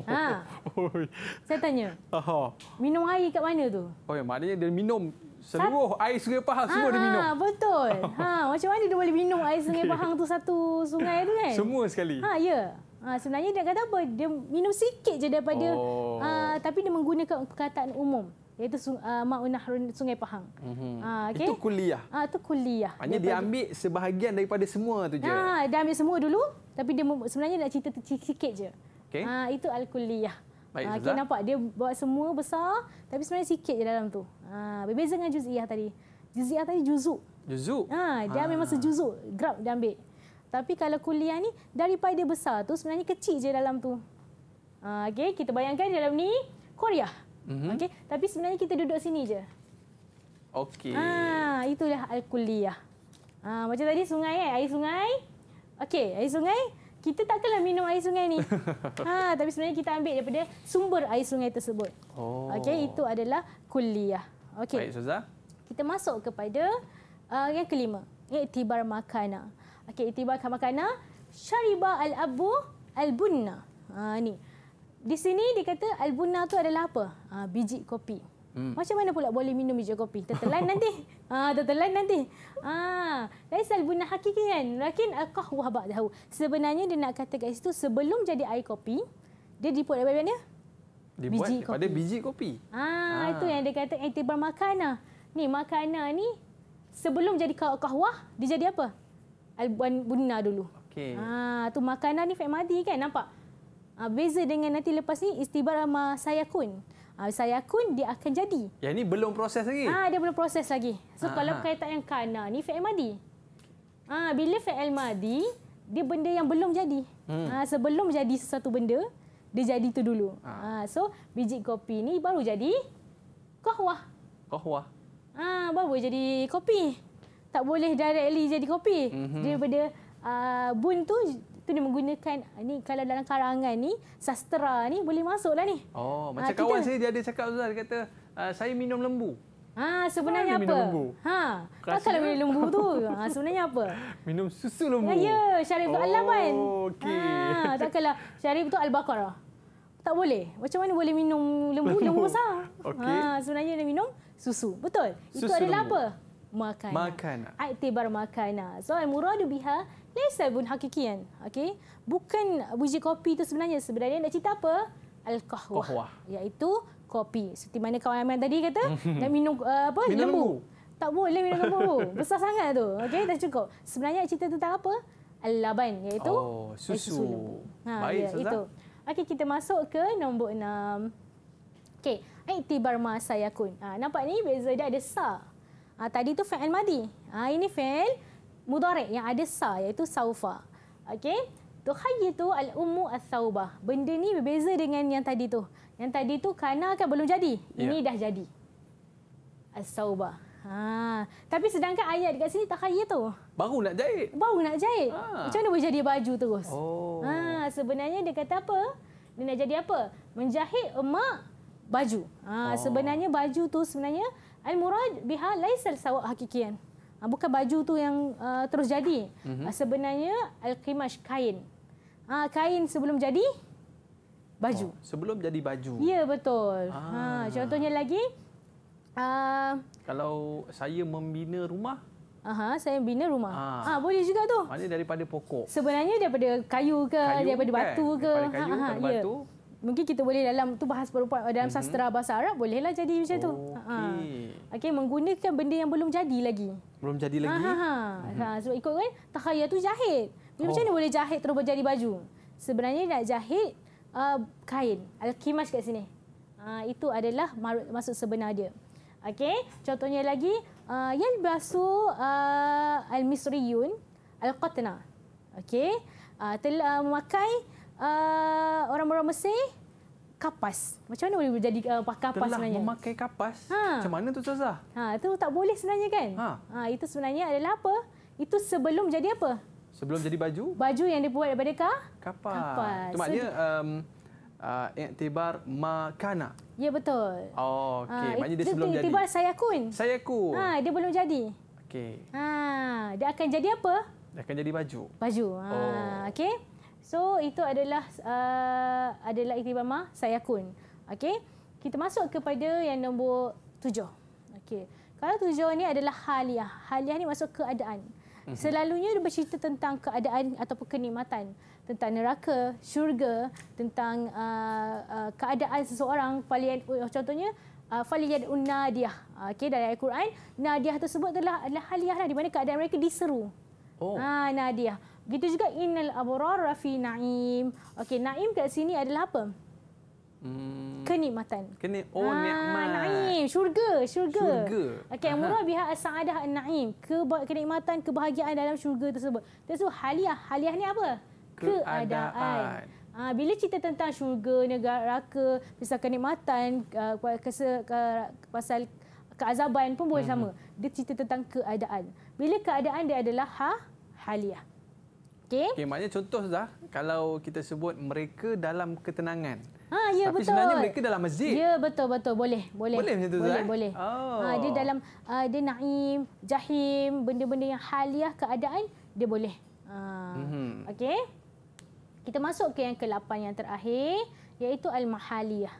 Ha. Oi. Saya tanya. Aha. Minum air kat mana tu? Oh ya, maknanya dia minum seluruh Sat- air Sungai Pahang semua dia minum. Ha, betul. <laughs> Ha, macam mana dia boleh minum air Sungai okay. Pahang tu satu sungai tu kan? Semua sekali. Ha, ya. Ha, sebenarnya dia kata apa? Dia minum sikit je daripada oh. uh, tapi dia menggunakan perkataan umum iaitu uh, ah, Ma'un Nahrun Sungai Pahang. mm-hmm. uh, okay? Itu kuliah. Ah, itu kuliah. Hanya dia ambil sebahagian daripada semua tu je. Ha, dia ambil semua dulu tapi dia sebenarnya nak cerita sikit je. Okey. Ha, itu al kuliah. Baik, okay, nampak dia buat semua besar tapi sebenarnya sikit je dalam tu. Ha, uh, berbeza dengan juziah tadi. Juziah tadi juzu. Juzu. Ha, dia ha. ambil masa grab dia ambil. Tapi kalau kuliah ni daripada besar tu sebenarnya kecil je dalam tu. Uh, ah, okay, kita bayangkan dalam ni Korea. Mm -hmm. Okay, tapi sebenarnya kita duduk sini je. Okay. Ah, itulah al kuliah. Ah, macam tadi sungai eh, air sungai. Okay, air sungai. Kita takkanlah minum air sungai ni. ha, <laughs> tapi sebenarnya kita ambil daripada sumber air sungai tersebut. Oh. Okey, itu adalah kuliah. Okay. Baik, Ustazah. Kita masuk kepada uh, yang kelima, eh, tibar makanan. Okey, itibar kamakana syariba al-abu al-bunna. Ha ni. Di sini dia kata al-bunna tu adalah apa? Ha, biji kopi. Hmm. Macam mana pula boleh minum biji kopi? Tertelan nanti. <laughs> Ha, tertelan nanti. Ha, laisa al-bunna hakikian, lakin al-qahwa ba'dahu. Sebenarnya dia nak kata kat situ sebelum jadi air kopi, dia dibuat daripada mana? Dibuat biji daripada kopi. biji kopi. Ha, ha, itu yang dia kata itibar makanan. Ni makanan ni sebelum jadi kahwah, dia jadi apa? Albuan Bunna dulu. Okey. Ah ha, tu makanan ni Fat Madi kan nampak. ha, beza dengan nanti lepas ni istibar sama saya Ah ha, sayakun dia akan jadi. Yang ni belum proses lagi. Ah ha, dia belum proses lagi. So ha, kalau ah. kaitan yang kana ni Fat Madi. Ah ha, bila Fat Madi dia benda yang belum jadi. Hmm. Ha, sebelum jadi sesuatu benda, dia jadi tu dulu. Ha. Ha, so biji kopi ni baru jadi kahwah. Kahwah. Ah ha, baru jadi kopi tak boleh directly jadi kopi mm-hmm. daripada uh, bun tu tu dia menggunakan ah, ni kalau dalam karangan ni sastra ni boleh masuklah ni oh ah, macam uh, kita, kawan saya dia ada cakap ustaz dia kata uh, saya minum lembu ha sebenarnya apa ha kalau kalau minum lembu tu ha <laughs> sebenarnya apa minum susu lembu ya, ya syarif oh, alaman okey ha takkanlah syarif tu al-baqarah tak boleh. Macam mana boleh minum lembu? Lembu <laughs> besar. Okay. Ha, sebenarnya dia minum susu. Betul. Susu itu adalah lembu. apa? makana. makana. Iktibar makana. Ah, so, al-muradu biha laisabun hakikian. Okay? Bukan biji kopi itu sebenarnya. Sebenarnya nak cerita apa? Al-kahwah. Kahwah. Iaitu kopi. Seperti mana kawan Aman tadi kata, <laughs> nak minum uh, apa? Minum lembu. Tak boleh minum lembu. <laughs> Besar sangat tu. Okay, dah cukup. Sebenarnya cerita tentang apa? Al-laban. Iaitu oh, susu. Eh, susu ha, Baik, ya, Itu. Okay, kita masuk ke nombor enam. Okay. Iktibar masa yakun. Ha, ah, nampak ni beza dia ada sah. Ha, tadi tu fi'il madi. Ha, ah, ini fi'il mudarik yang ada sa iaitu saufa. Okey. tu al-ummu al-thawbah. Benda ni berbeza dengan yang tadi tu. Yang tadi tu kana kan belum jadi. Ya. Ini yeah. dah jadi. Al-thawbah. Ha. Tapi sedangkan ayat dekat sini tak tu. Baru nak jahit. Baru nak jahit. Ha. Macam mana boleh jadi baju terus? Oh. Ha, sebenarnya dia kata apa? Dia nak jadi apa? Menjahit emak baju. Ha, oh. Sebenarnya baju tu sebenarnya Al-Muraj biha laisal sawak hakikian. Ah, bukan baju tu yang uh, terus jadi. Mm-hmm. Sebenarnya Al-Qimash kain. Uh, kain sebelum jadi baju. Oh, sebelum jadi baju. Ya betul. Ah. Ha, contohnya lagi. Uh, Kalau saya membina rumah. Aha, saya bina rumah. Ah, ha, boleh juga tu. Maksudnya daripada pokok. Sebenarnya daripada kayu ke, kayu daripada kan? batu ke? Daripada kayu, ha, ha, daripada ha, batu. Yeah mungkin kita boleh dalam tu bahas perempuan dalam mm-hmm. sastra bahasa Arab bolehlah jadi macam oh, tu. Okey. Ha, ha. Okey menggunakan benda yang belum jadi lagi. Belum jadi lagi. Ha ha. Mm-hmm. Sebab ikut kan takhayyul tu jahit. Oh. Macam mana oh. boleh jahit terus jadi baju? Sebenarnya nak jahit uh, kain. Al-kimas kat sini. Uh, itu adalah maru- maksud sebenar dia. Okey, contohnya lagi uh, yalbasu uh, al-misriyun al-qatna. Okey, uh, telah memakai uh, orang-orang eh, uh, Mesir kapas. Macam mana boleh jadi uh, eh, pakai kapas Telah sebenarnya? memakai kapas. Ha. Macam mana tu Ustazah? Ha, itu tak boleh sebenarnya kan? Ha. ha. itu sebenarnya adalah apa? Itu sebelum jadi apa? Sebelum jadi baju? Baju yang dibuat daripada ka? kapas. kapas. Itu maknanya um, uh, eh, iktibar makana. Ya betul. Oh, okey. Ha, maknanya dia sebelum jadi. Iktibar sayakun. Sayakun. Ha, dia belum jadi. Okey. Ha, dia akan jadi apa? Dia akan jadi baju. Baju. Ha, oh. okey. So itu adalah uh, adalah iktibama sayakun. Okey. Kita masuk kepada yang nombor tujuh. Okey. Kalau tujuh ni adalah haliah. Haliah ni masuk keadaan. Mhm. Selalunya dia bercerita tentang keadaan ataupun kenikmatan. Tentang neraka, syurga, tentang uh, uh, keadaan seseorang. Falian, oh, contohnya, uh, Faliyad Unnadiyah. Okey, dari Al-Quran. Nadiyah tersebut adalah, adalah haliah lah, di mana keadaan mereka diseru. Oh. Ha, ah, Nadiyah. Gitu juga innal abrar rafi naim. Okey, naim kat sini adalah apa? Hmm. Kenikmatan. Kenik oh ah, nikmat. Naim, syurga, syurga. syurga. Okey, murah biha as-saadah naim Ke kenikmatan, kebahagiaan dalam syurga tersebut. Tersu haliah, haliah ni apa? Keadaan. Keadaan. Ah, bila cerita tentang syurga, negara, raka, pasal kenikmatan, uh, kese, uh, pasal keazaban pun boleh hmm. sama. Dia cerita tentang keadaan. Bila keadaan dia adalah ha, haliah. Okey. Okey, maknanya contoh dah kalau kita sebut mereka dalam ketenangan. Ha, ya Tapi betul. Tapi sebenarnya mereka dalam masjid. Ya, betul betul. Boleh, boleh. Boleh macam tu Boleh, eh? boleh. Ha, oh. Ha, dia dalam uh, dia naim, jahim, benda-benda yang haliah keadaan dia boleh. Ha. Uh, mm-hmm. Okey. Kita masuk ke yang ke-8 yang terakhir iaitu al-mahaliyah.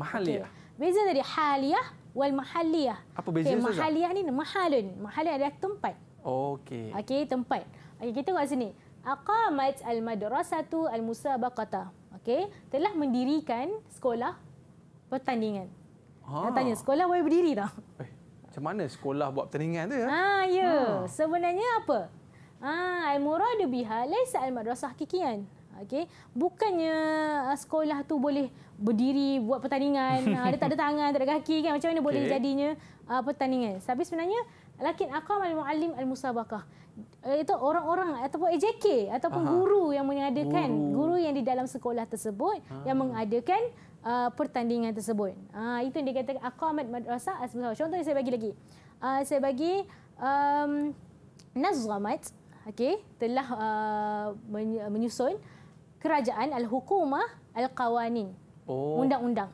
Mahaliyah. Okay. Beza dari haliyah wal mahaliyah. Apa beza okay, dia? Mahaliyah ni mahalun. Mahalun adalah tempat. okey. Okey, tempat. Okey, kita kat sini aqamat al-madrasatu al-musabaqata. Okey, telah mendirikan sekolah pertandingan. Ha. Ah. Dia tanya sekolah boleh berdiri tak? Eh, macam mana sekolah buat pertandingan tu ya? Ha, ya. Ha. Sebenarnya apa? Ha, al-muradu biha laysa al-madrasah hakikian. Okey, bukannya sekolah tu boleh berdiri buat pertandingan. Ha, dia tak ada tangan, tak ada kaki kan. Macam mana okay. boleh jadinya uh, pertandingan? Tapi sebenarnya lakin aqam al-muallim al-musabaqah. Eh, itu orang-orang ataupun AJK ataupun Aha. guru yang mengadakan guru. Oh. guru yang di dalam sekolah tersebut ha. yang mengadakan uh, pertandingan tersebut. Uh, itu yang dikatakan aqamat madrasah asmaul husna. Contoh saya bagi lagi. Uh, saya bagi um, nazamat okay, telah uh, menyusun kerajaan al-hukumah al-qawanin. Oh. Undang-undang.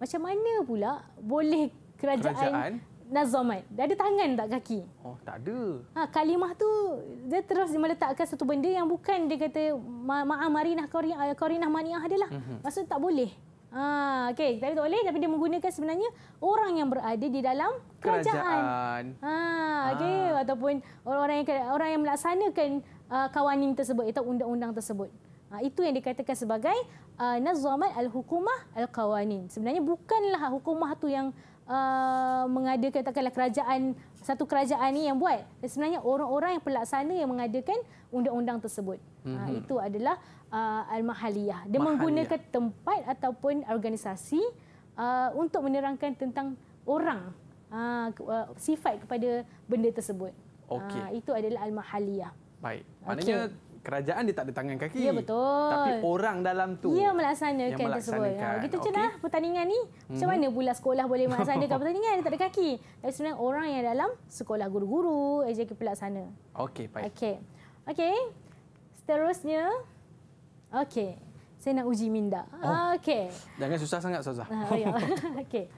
Macam mana pula boleh kerajaan, kerajaan Nazomat. Dia ada tangan tak kaki? Oh, tak ada. Ha, kalimah tu dia terus dia meletakkan satu benda yang bukan dia kata ma'a marinah qarinah eh, qarinah maniah adalah. Mm-hmm. Maksud tak boleh. Ha, okay, tapi tak boleh tapi dia menggunakan sebenarnya orang yang berada di dalam kerajaan. kerajaan. Ha, ah. okey ha. ataupun orang-orang yang orang yang melaksanakan uh, kawanin tersebut atau undang-undang tersebut. Ha, itu yang dikatakan sebagai uh, nazamat al-hukumah al-qawanin. Sebenarnya bukanlah hukumah tu yang Uh, mengadakan katakanlah kerajaan satu kerajaan ini yang buat sebenarnya orang-orang yang pelaksana yang mengadakan undang-undang tersebut. Mm-hmm. Uh, itu adalah uh, al-mahaliyah. Dia Mahaliyah. menggunakan tempat ataupun organisasi uh, untuk menerangkan tentang orang uh, uh sifat kepada benda tersebut. Okay. Uh, ah, itu adalah al-mahaliyah. Baik. Maknanya okay kerajaan dia tak ada tangan kaki. Ya betul. Tapi orang dalam tu. Ya melaksanakan tersebut. Ha gitu cenah okay. pertandingan ni macam mana pula sekolah boleh melaksanakan pertandingan dia tak ada kaki. Tapi sebenarnya orang yang dalam sekolah guru-guru ejek pelaksana. Okey baik. Okey. Okey. Seterusnya okey. Saya nak uji minda. Oh. Okey. Jangan susah sangat Saza. Ha ya. Okey.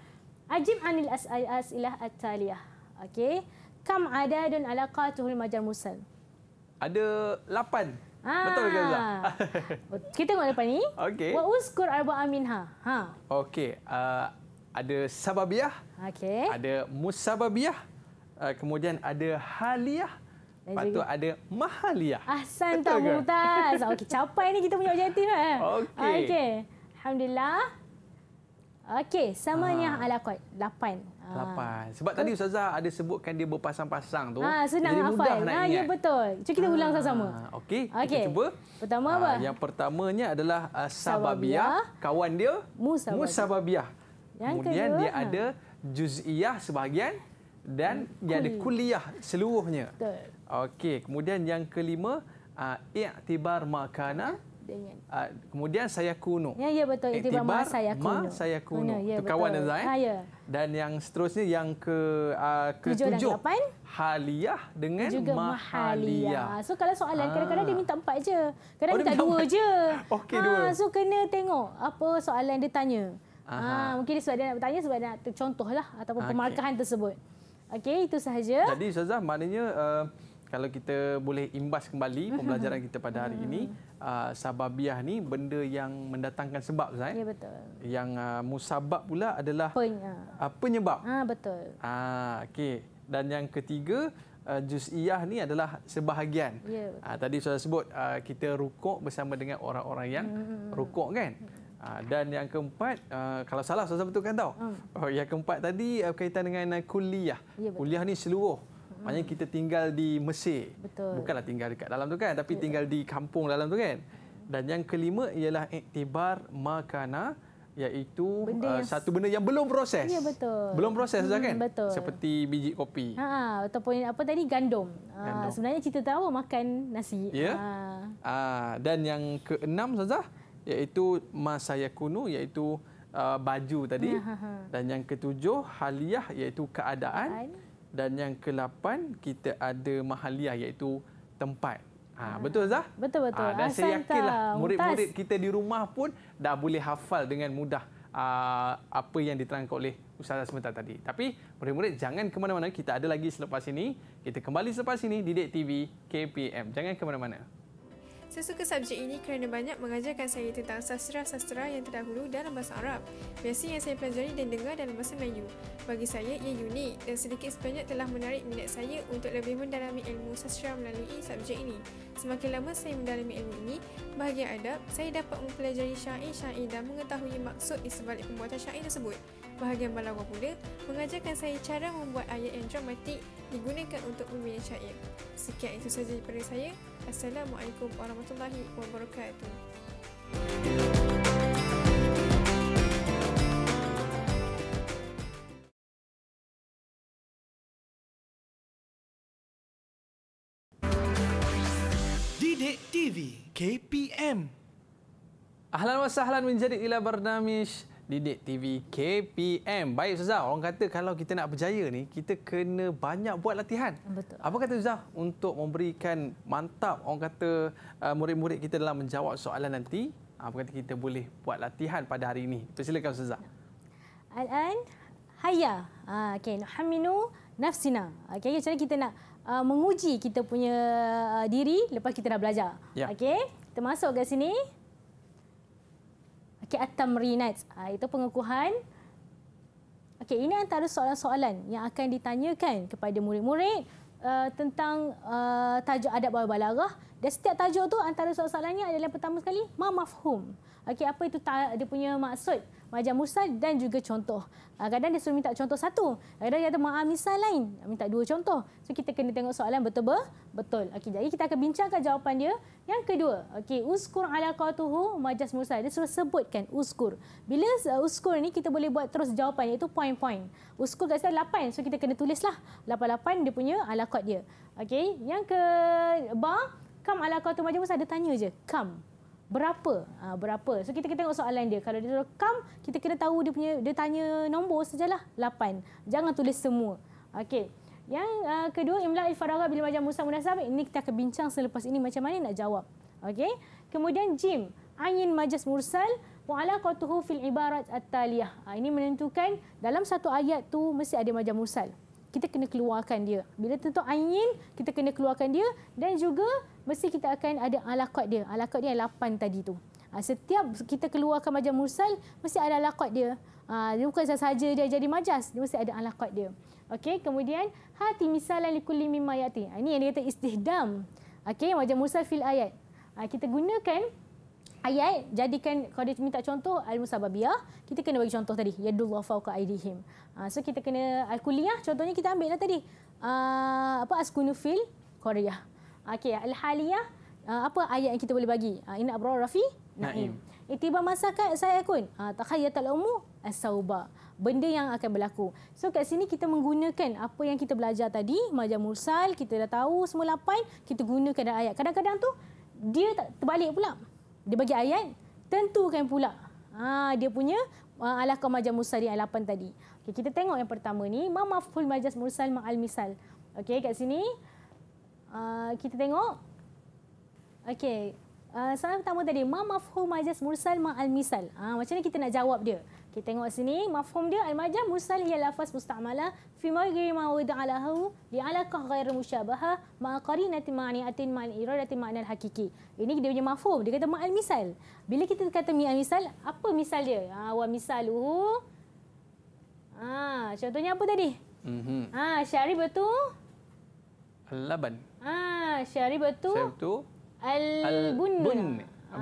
Ajib anil as'ilah as at-taliyah. Okey. Kam adadun alaqatuhul majar musal? ada lapan, Ah. Betul ke Ustaz? <laughs> Kita tengok lapan ni. Okey. Wa uskur arba'a Aminha, Ha. Okey. Uh, ada sababiah. Okey. Ada musababiah. Uh, kemudian ada haliah. Patut ada mahaliah. Ahsan tak mutaz. Okey, capai ni kita punya objektif eh. Okey. Okey. Alhamdulillah. Okey, samanya ah. alaqat 8. Ah. Lapan. Sebab tadi Ustazah ada sebutkan dia berpasang-pasang tu. Ha, senang jadi hafal. Mudah nak ah, ya, ingat. Ya, betul. Cuba kita ulang sama-sama. Okey, okay. kita cuba. Pertama apa? Yang pertamanya adalah uh, Sababiah. Kawan dia? Musababiah. Musababiah. Yang Kemudian kedua, dia ha. ada Juz'iyah sebahagian dan Kul. dia ada Kuliyah seluruhnya. Betul. Okey, kemudian yang kelima, uh, I'tibar Makanah dengan. Ah, kemudian saya kuno. Ya, ya betul. Itibar, Itibar ma saya kuno. Ma saya kuno. kuno ya, Itu kawan Azai. Ha, ya. Dan yang seterusnya yang ke uh, ah, ke tujuh. tujuh. Dan Haliah dengan Juga Mahaliah. Mahaliah. So kalau soalan ah. kadang-kadang ha. dia minta empat je. Kadang oh, minta dua empat. je. <laughs> Okey ha, dua. So kena tengok apa soalan dia tanya. Ha, mungkin dia sebab dia nak bertanya sebab dia nak tercontohlah ataupun okay. pemarkahan tersebut. Okey itu sahaja. Jadi Ustazah maknanya uh, kalau kita boleh imbas kembali mhm. pembelajaran kita pada hari ini uh, sababiah ni benda yang mendatangkan sebab Zain. Ya betul. Yang uh, musabab pula adalah Peny uh, penyebab. Ah ha, betul. Ah uh, okey dan yang ketiga uh, juziah ni adalah sebahagian. Ya betul. Uh, tadi saya sebut uh, kita rukuk bersama dengan orang-orang yang hmm. rukuk kan? Mhm. dan yang keempat kalau salah saya betulkan tau. Hmm. Oh hmm. yang keempat tadi kaitan dengan kuliah. Ya, kuliah ni seluruh Hmm. Maknanya kita tinggal di Mesir. Betul. Bukanlah tinggal dekat dalam tu kan, tapi Betul. tinggal di kampung dalam tu kan. Dan yang kelima ialah iktibar makana iaitu benda uh, yang... satu benda yang belum proses. Ya betul. Belum proses hmm, kan? Betul. Seperti biji kopi. Ha, ha ataupun apa tadi gandum. Ha, gandum. Ha, sebenarnya kita tahu makan nasi. Ya? Ha. ha dan yang keenam Ustazah iaitu masayakunu iaitu uh, baju tadi. Ha, ha, ha. Dan yang ketujuh haliah iaitu keadaan. keadaan dan yang ke-8 kita ada mahaliah iaitu tempat. Ha, ah. betul Zah? Betul betul. Ha, dan saya yakinlah murid-murid kita di rumah pun dah boleh hafal dengan mudah ah, apa yang diterangkan oleh Ustazah sebentar tadi. Tapi murid-murid jangan ke mana-mana. Kita ada lagi selepas ini. Kita kembali selepas ini di Dek TV KPM. Jangan ke mana-mana. Saya suka subjek ini kerana banyak mengajarkan saya tentang sastra-sastra yang terdahulu dalam bahasa Arab. Biasa yang saya pelajari dan dengar dalam bahasa Melayu. Bagi saya, ia unik dan sedikit sebanyak telah menarik minat saya untuk lebih mendalami ilmu sastra melalui subjek ini. Semakin lama saya mendalami ilmu ini, bahagian adab, saya dapat mempelajari syair-syair dan mengetahui maksud di sebalik pembuatan syair tersebut. Bahagian balawa pula, mengajarkan saya cara membuat ayat yang dramatik digunakan untuk membina syair. Sekian itu sahaja daripada saya. Assalamualaikum warahmatullahi wabarakatuh. Didik TV KPM. Ahlan wa sahlan min ila barnamish Didik TV KPM. Baik Ustazah, orang kata kalau kita nak berjaya ni, kita kena banyak buat latihan. Betul. Apa kata Ustazah untuk memberikan mantap orang kata uh, murid-murid kita dalam menjawab soalan nanti? Apa kata kita boleh buat latihan pada hari ini? Persilakan Ustazah. Al-an hayya. Ah, okey, nuhamminu nafsina. Okey, macam kita nak uh, menguji kita punya uh, diri lepas kita dah belajar. Ya. Okey, kita masuk ke sini. Kiatam Rinat. Ah, ha, itu pengukuhan. Okey, ini antara soalan-soalan yang akan ditanyakan kepada murid-murid uh, tentang uh, tajuk adab bawah balarah. Dan setiap tajuk tu antara soalan-soalannya adalah pertama sekali, mafhum. Ma okey apa itu dia punya maksud majam musa dan juga contoh. Kadang-kadang ah, dia suruh minta contoh satu. Kadang-kadang dia kata maaf misal lain. Minta dua contoh. So kita kena tengok soalan betul ber betul. Okey jadi kita akan bincangkan jawapan dia. Yang kedua, okey uskur ala qatuhu majas musa. Dia suruh sebutkan uskur. Bila ah, uskur ni kita boleh buat terus jawapan iaitu point-point. Uskur kat sini lapan, So kita kena tulislah lapan dia punya ala qat dia. Okey, yang ke ba kam ala qatuhu majas musa dia tanya je. Kam berapa uh, berapa so kita kita tengok soalan dia kalau dia rekam kita kena tahu dia punya dia tanya nombor sajalah 8 jangan tulis semua okey yang uh, kedua imla al bila bil majam musa munasab ini kita akan bincang selepas ini macam mana nak jawab okey kemudian jim angin majas mursal mu'alaqatuhu fil ibarat at-taliyah uh, ini menentukan dalam satu ayat tu mesti ada majam mursal kita kena keluarkan dia bila tentu angin kita kena keluarkan dia dan juga mesti kita akan ada alaqat dia. Alaqat dia yang lapan tadi tu. Ha, setiap kita keluarkan majas mursal, mesti ada alaqat dia. Ha, dia bukan sahaja dia jadi majas, dia mesti ada alaqat dia. Okey, kemudian hati misalan likulli mimma yati. Ha, ini yang dia kata istihdam. Okey, majas mursal fil ayat. Ha, kita gunakan ayat jadikan kalau dia minta contoh al musababiyah kita kena bagi contoh tadi Ya, yadullahu fawqa aidihim ha, so kita kena al kuliah contohnya kita ambil lah tadi apa askunu fil qaryah Okey, al-haliyah uh, apa ayat yang kita boleh bagi? Uh, Inna abrara rafi naim. Itiba masakat saya kun. Uh, takhayyat al-umu as-sauba. Benda yang akan berlaku. So kat sini kita menggunakan apa yang kita belajar tadi. Majam Mursal, kita dah tahu semua lapan. Kita gunakan dalam ayat. Kadang-kadang tu dia tak terbalik pula. Dia bagi ayat, tentukan pula. Ha, dia punya alaqah majam Mursal yang lapan tadi. Okay, kita tengok yang pertama ni. Mamaful majas Mursal ma'al misal. Okey kat sini. Ah, kita tengok. Okey. Uh, soalan pertama tadi, ma mafhum majaz mursal ma al misal. Ah, uh, macam mana kita nak jawab dia? Kita tengok sini, mafhum dia al majaz mursal ialah lafaz mustamala fi ma ghairi ma wada'alahu li alaqah ghairi mushabaha ma qarinati ma'niatin ma iradati ma al hakiki. Ini dia punya mafhum. Dia kata ma al misal. Bila kita kata mi al misal, apa misal dia? Ah, uh, wa misaluhu. Ah, uh, contohnya apa tadi? Mhm. Ah, uh, syarib tu laban Ha, syari betul. Syari betul. Al-bunna. Bun.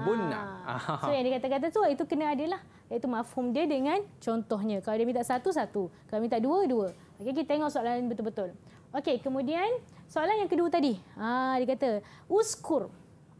Bunna. Ha. So yang dikata-kata tu itu kena lah. Itu mafhum dia dengan contohnya. Kalau dia minta satu, satu. Kalau minta dua, dua. Okey, kita tengok soalan betul-betul. Okey, kemudian soalan yang kedua tadi. Ha, dia kata, uskur.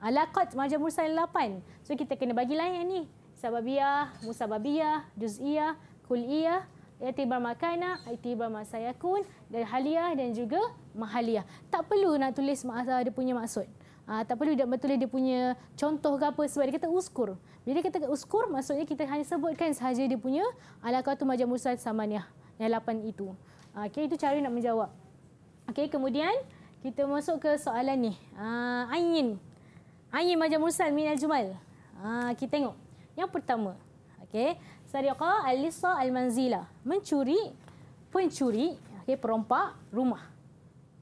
Alaqat majam mursal 8. So kita kena bagilah yang ni. Sababiyah, musababiyah, juz'iyah, kul'iyah, Iktibar makana, iktibar masa yakun, dan haliah dan juga mahaliah. Tak perlu nak tulis masa dia punya maksud. Ha, tak perlu nak tulis dia punya contoh ke apa sebab dia kata uskur. Jadi kita kata uskur, maksudnya kita hanya sebutkan sahaja dia punya alaqatu majam musad samaniyah yang lapan itu. Ha, ah, okay, itu cara nak menjawab. Okay, kemudian kita masuk ke soalan ni. Ha, ah, ayin. Ayin majam musad min al-jumal. Ha, kita tengok. Yang pertama. Okay. Sariqa al-lissa al-manzila. Mencuri, pencuri, okay, perompak rumah.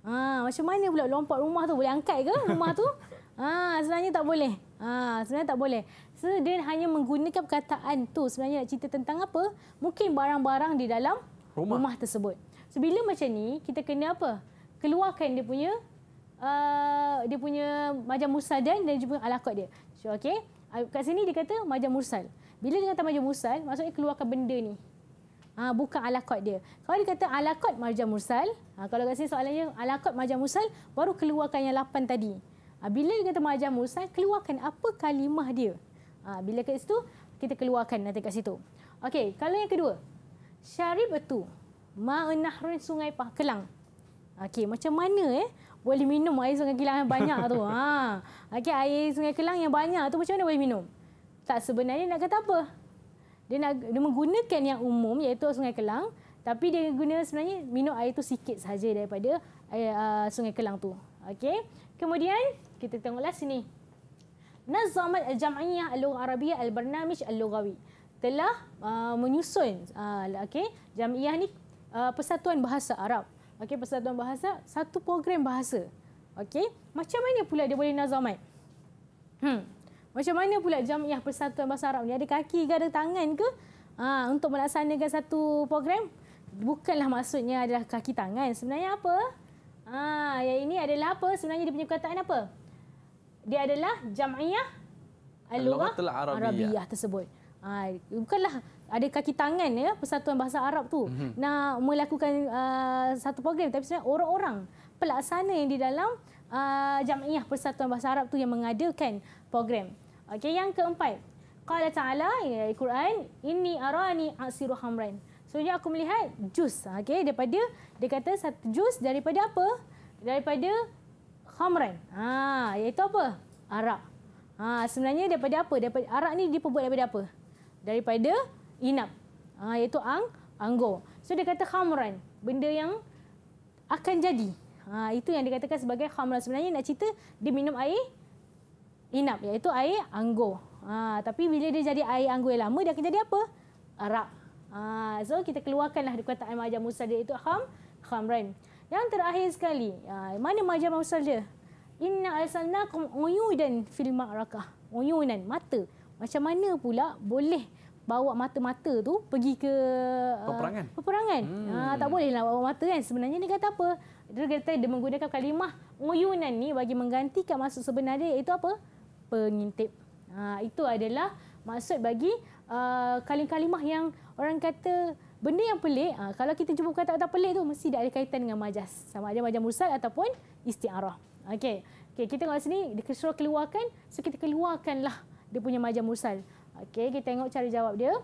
Ha, macam mana pula lompat rumah tu? Boleh angkat ke rumah tu? <laughs> Ha, sebenarnya tak boleh. Ha, sebenarnya tak boleh. So, dia hanya menggunakan perkataan tu sebenarnya nak cerita tentang apa? Mungkin barang-barang di dalam rumah. rumah tersebut. So, bila macam ni, kita kena apa? Keluarkan dia punya uh, dia punya majam mursal dan juga punya alaqat dia. So, okay. Ah, kat sini dia kata majam mursal. Bila dia kata marjan mursal, maksudnya keluarkan benda ni. Ha, bukan alakot dia. Kalau dia kata alakot marjan mursal, ha, kalau kat sini soalannya alakot marjan mursal, baru keluarkan yang lapan tadi. Ha, bila dia kata marjan mursal, keluarkan apa kalimah dia. Ha, bila kat situ, kita keluarkan nanti kat situ. Okey, kalau yang kedua. Syarib itu, ma'unahrun sungai pah, kelang. Okey, macam mana eh? Boleh minum air sungai kelang yang banyak tu. <laughs> Ha. Okey, air sungai kelang yang banyak tu macam mana boleh minum? tak sebenarnya nak kata apa. Dia nak dia menggunakan yang umum iaitu Sungai Kelang tapi dia guna sebenarnya minum air itu sikit saja daripada air, uh, eh, ah, Sungai Kelang tu. Okey. Kemudian kita tengoklah sini. Nazamat al-Jam'iyyah al-Lughah Arabiyyah al-Barnamij al-Lughawi telah uh, menyusun uh, okey jamiah ni uh, persatuan bahasa Arab. Okey persatuan bahasa satu program bahasa. Okey macam mana pula dia boleh nazamat? Hmm macam mana pula Jamiah Persatuan Bahasa Arab ni? Ada kaki ke ada tangan ke ha, untuk melaksanakan satu program? Bukanlah maksudnya adalah kaki tangan. Sebenarnya apa? Ha, yang ini adalah apa? Sebenarnya dia punya perkataan apa? Dia adalah Jamiah Al-Lughah Arabiyah tersebut. Ha, bukanlah ada kaki tangan ya Persatuan Bahasa Arab tu mm-hmm. nak melakukan uh, satu program. Tapi sebenarnya orang-orang pelaksana yang di dalam uh, Jamiah Persatuan Bahasa Arab tu yang mengadakan program. Okey, yang keempat. Qala Ta'ala, ini ya, dari Quran, Inni arani aksiru So, Sebenarnya aku melihat jus. Okey, daripada, dia kata satu jus daripada apa? Daripada khamran. Ha, iaitu apa? Arak. Ha, sebenarnya daripada apa? Daripada arak ni diperbuat daripada apa? Daripada inap. Ha, iaitu ang anggo. So dia kata khamran, benda yang akan jadi. Ha, itu yang dikatakan sebagai khamran. Sebenarnya nak cerita dia minum air inap iaitu air anggur. Ha, tapi bila dia jadi air anggur yang lama, dia akan jadi apa? Arak. Ha, so kita keluarkanlah perkataan majah musal dia itu ham, hamran. Yang terakhir sekali, ha, mana majah musal dia? Inna asalnakum uyudan fil ma'rakah. Uyunan, mata. Macam mana pula boleh bawa mata-mata tu pergi ke peperangan. Uh, peperangan. Ha, hmm. Uh, tak boleh lah bawa mata kan. Sebenarnya dia kata apa? Dia kata dia menggunakan kalimah nguyunan ni bagi menggantikan maksud sebenarnya iaitu apa? pengintip. Ha, itu adalah maksud bagi uh, kalimah-kalimah uh, yang orang kata benda yang pelik. Uh, kalau kita jumpa kata-kata pelik tu mesti ada kaitan dengan majas. Sama ada majas mursal ataupun isti'arah. Okey. Okey, kita kat sini dia suruh keluarkan, so kita keluarkanlah dia punya majas musal. Okey, kita tengok cara jawab dia.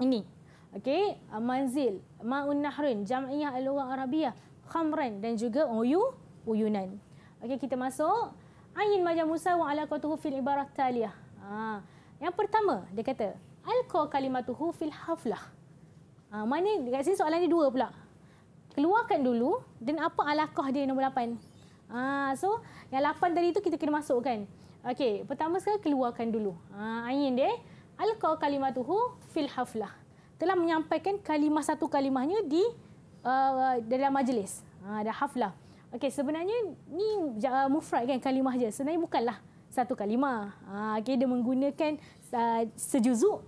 Ini. Okey, manzil, ma'un nahrin, jam'iyah al-lughah arabiyah, khamran dan juga uyu, uyunan. Okey, kita masuk. Ain majah musawang ala kotuhu fil ibarat taliyah. Ha. Yang pertama, dia kata, Alko kalimatuhu fil haflah. Ha, mana, dekat sini soalan ni dua pula. Keluarkan dulu, dan apa alakoh dia nombor lapan. Ha, so, yang lapan tadi tu kita kena masukkan. Okey, pertama sekali keluarkan dulu. Ha, Ain dia, Alko kalimatuhu fil haflah. Telah menyampaikan kalimah satu kalimahnya di uh, dalam majlis. Ha, ada haflah. Okey, sebenarnya ni uh, mufrad kan kalimah je. Sebenarnya bukanlah satu kalimah. Ha, ah, okay, dia menggunakan uh, sejuzuk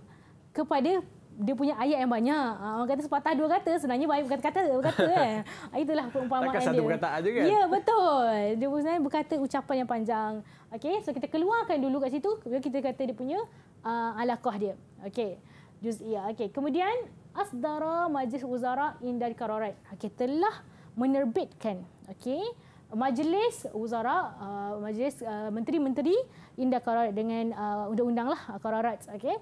kepada dia punya ayat yang banyak. Ha, orang kata sepatah dua kata, sebenarnya banyak berkata-kata. Berkata, kan? <laughs> Ah, itulah perumpamaan dia. Takkan satu perkataan je kan? Ya, betul. Dia sebenarnya berkata ucapan yang panjang. Okey, so kita keluarkan dulu kat situ. Kemudian kita kata dia punya uh, alaqah dia. Okey, iya. Okey, kemudian asdara majlis uzara indal kararat. Okey, telah menerbitkan okey majlis wuzara uh, majlis uh, menteri-menteri indah kararat dengan uh, undang lah uh, kararat okey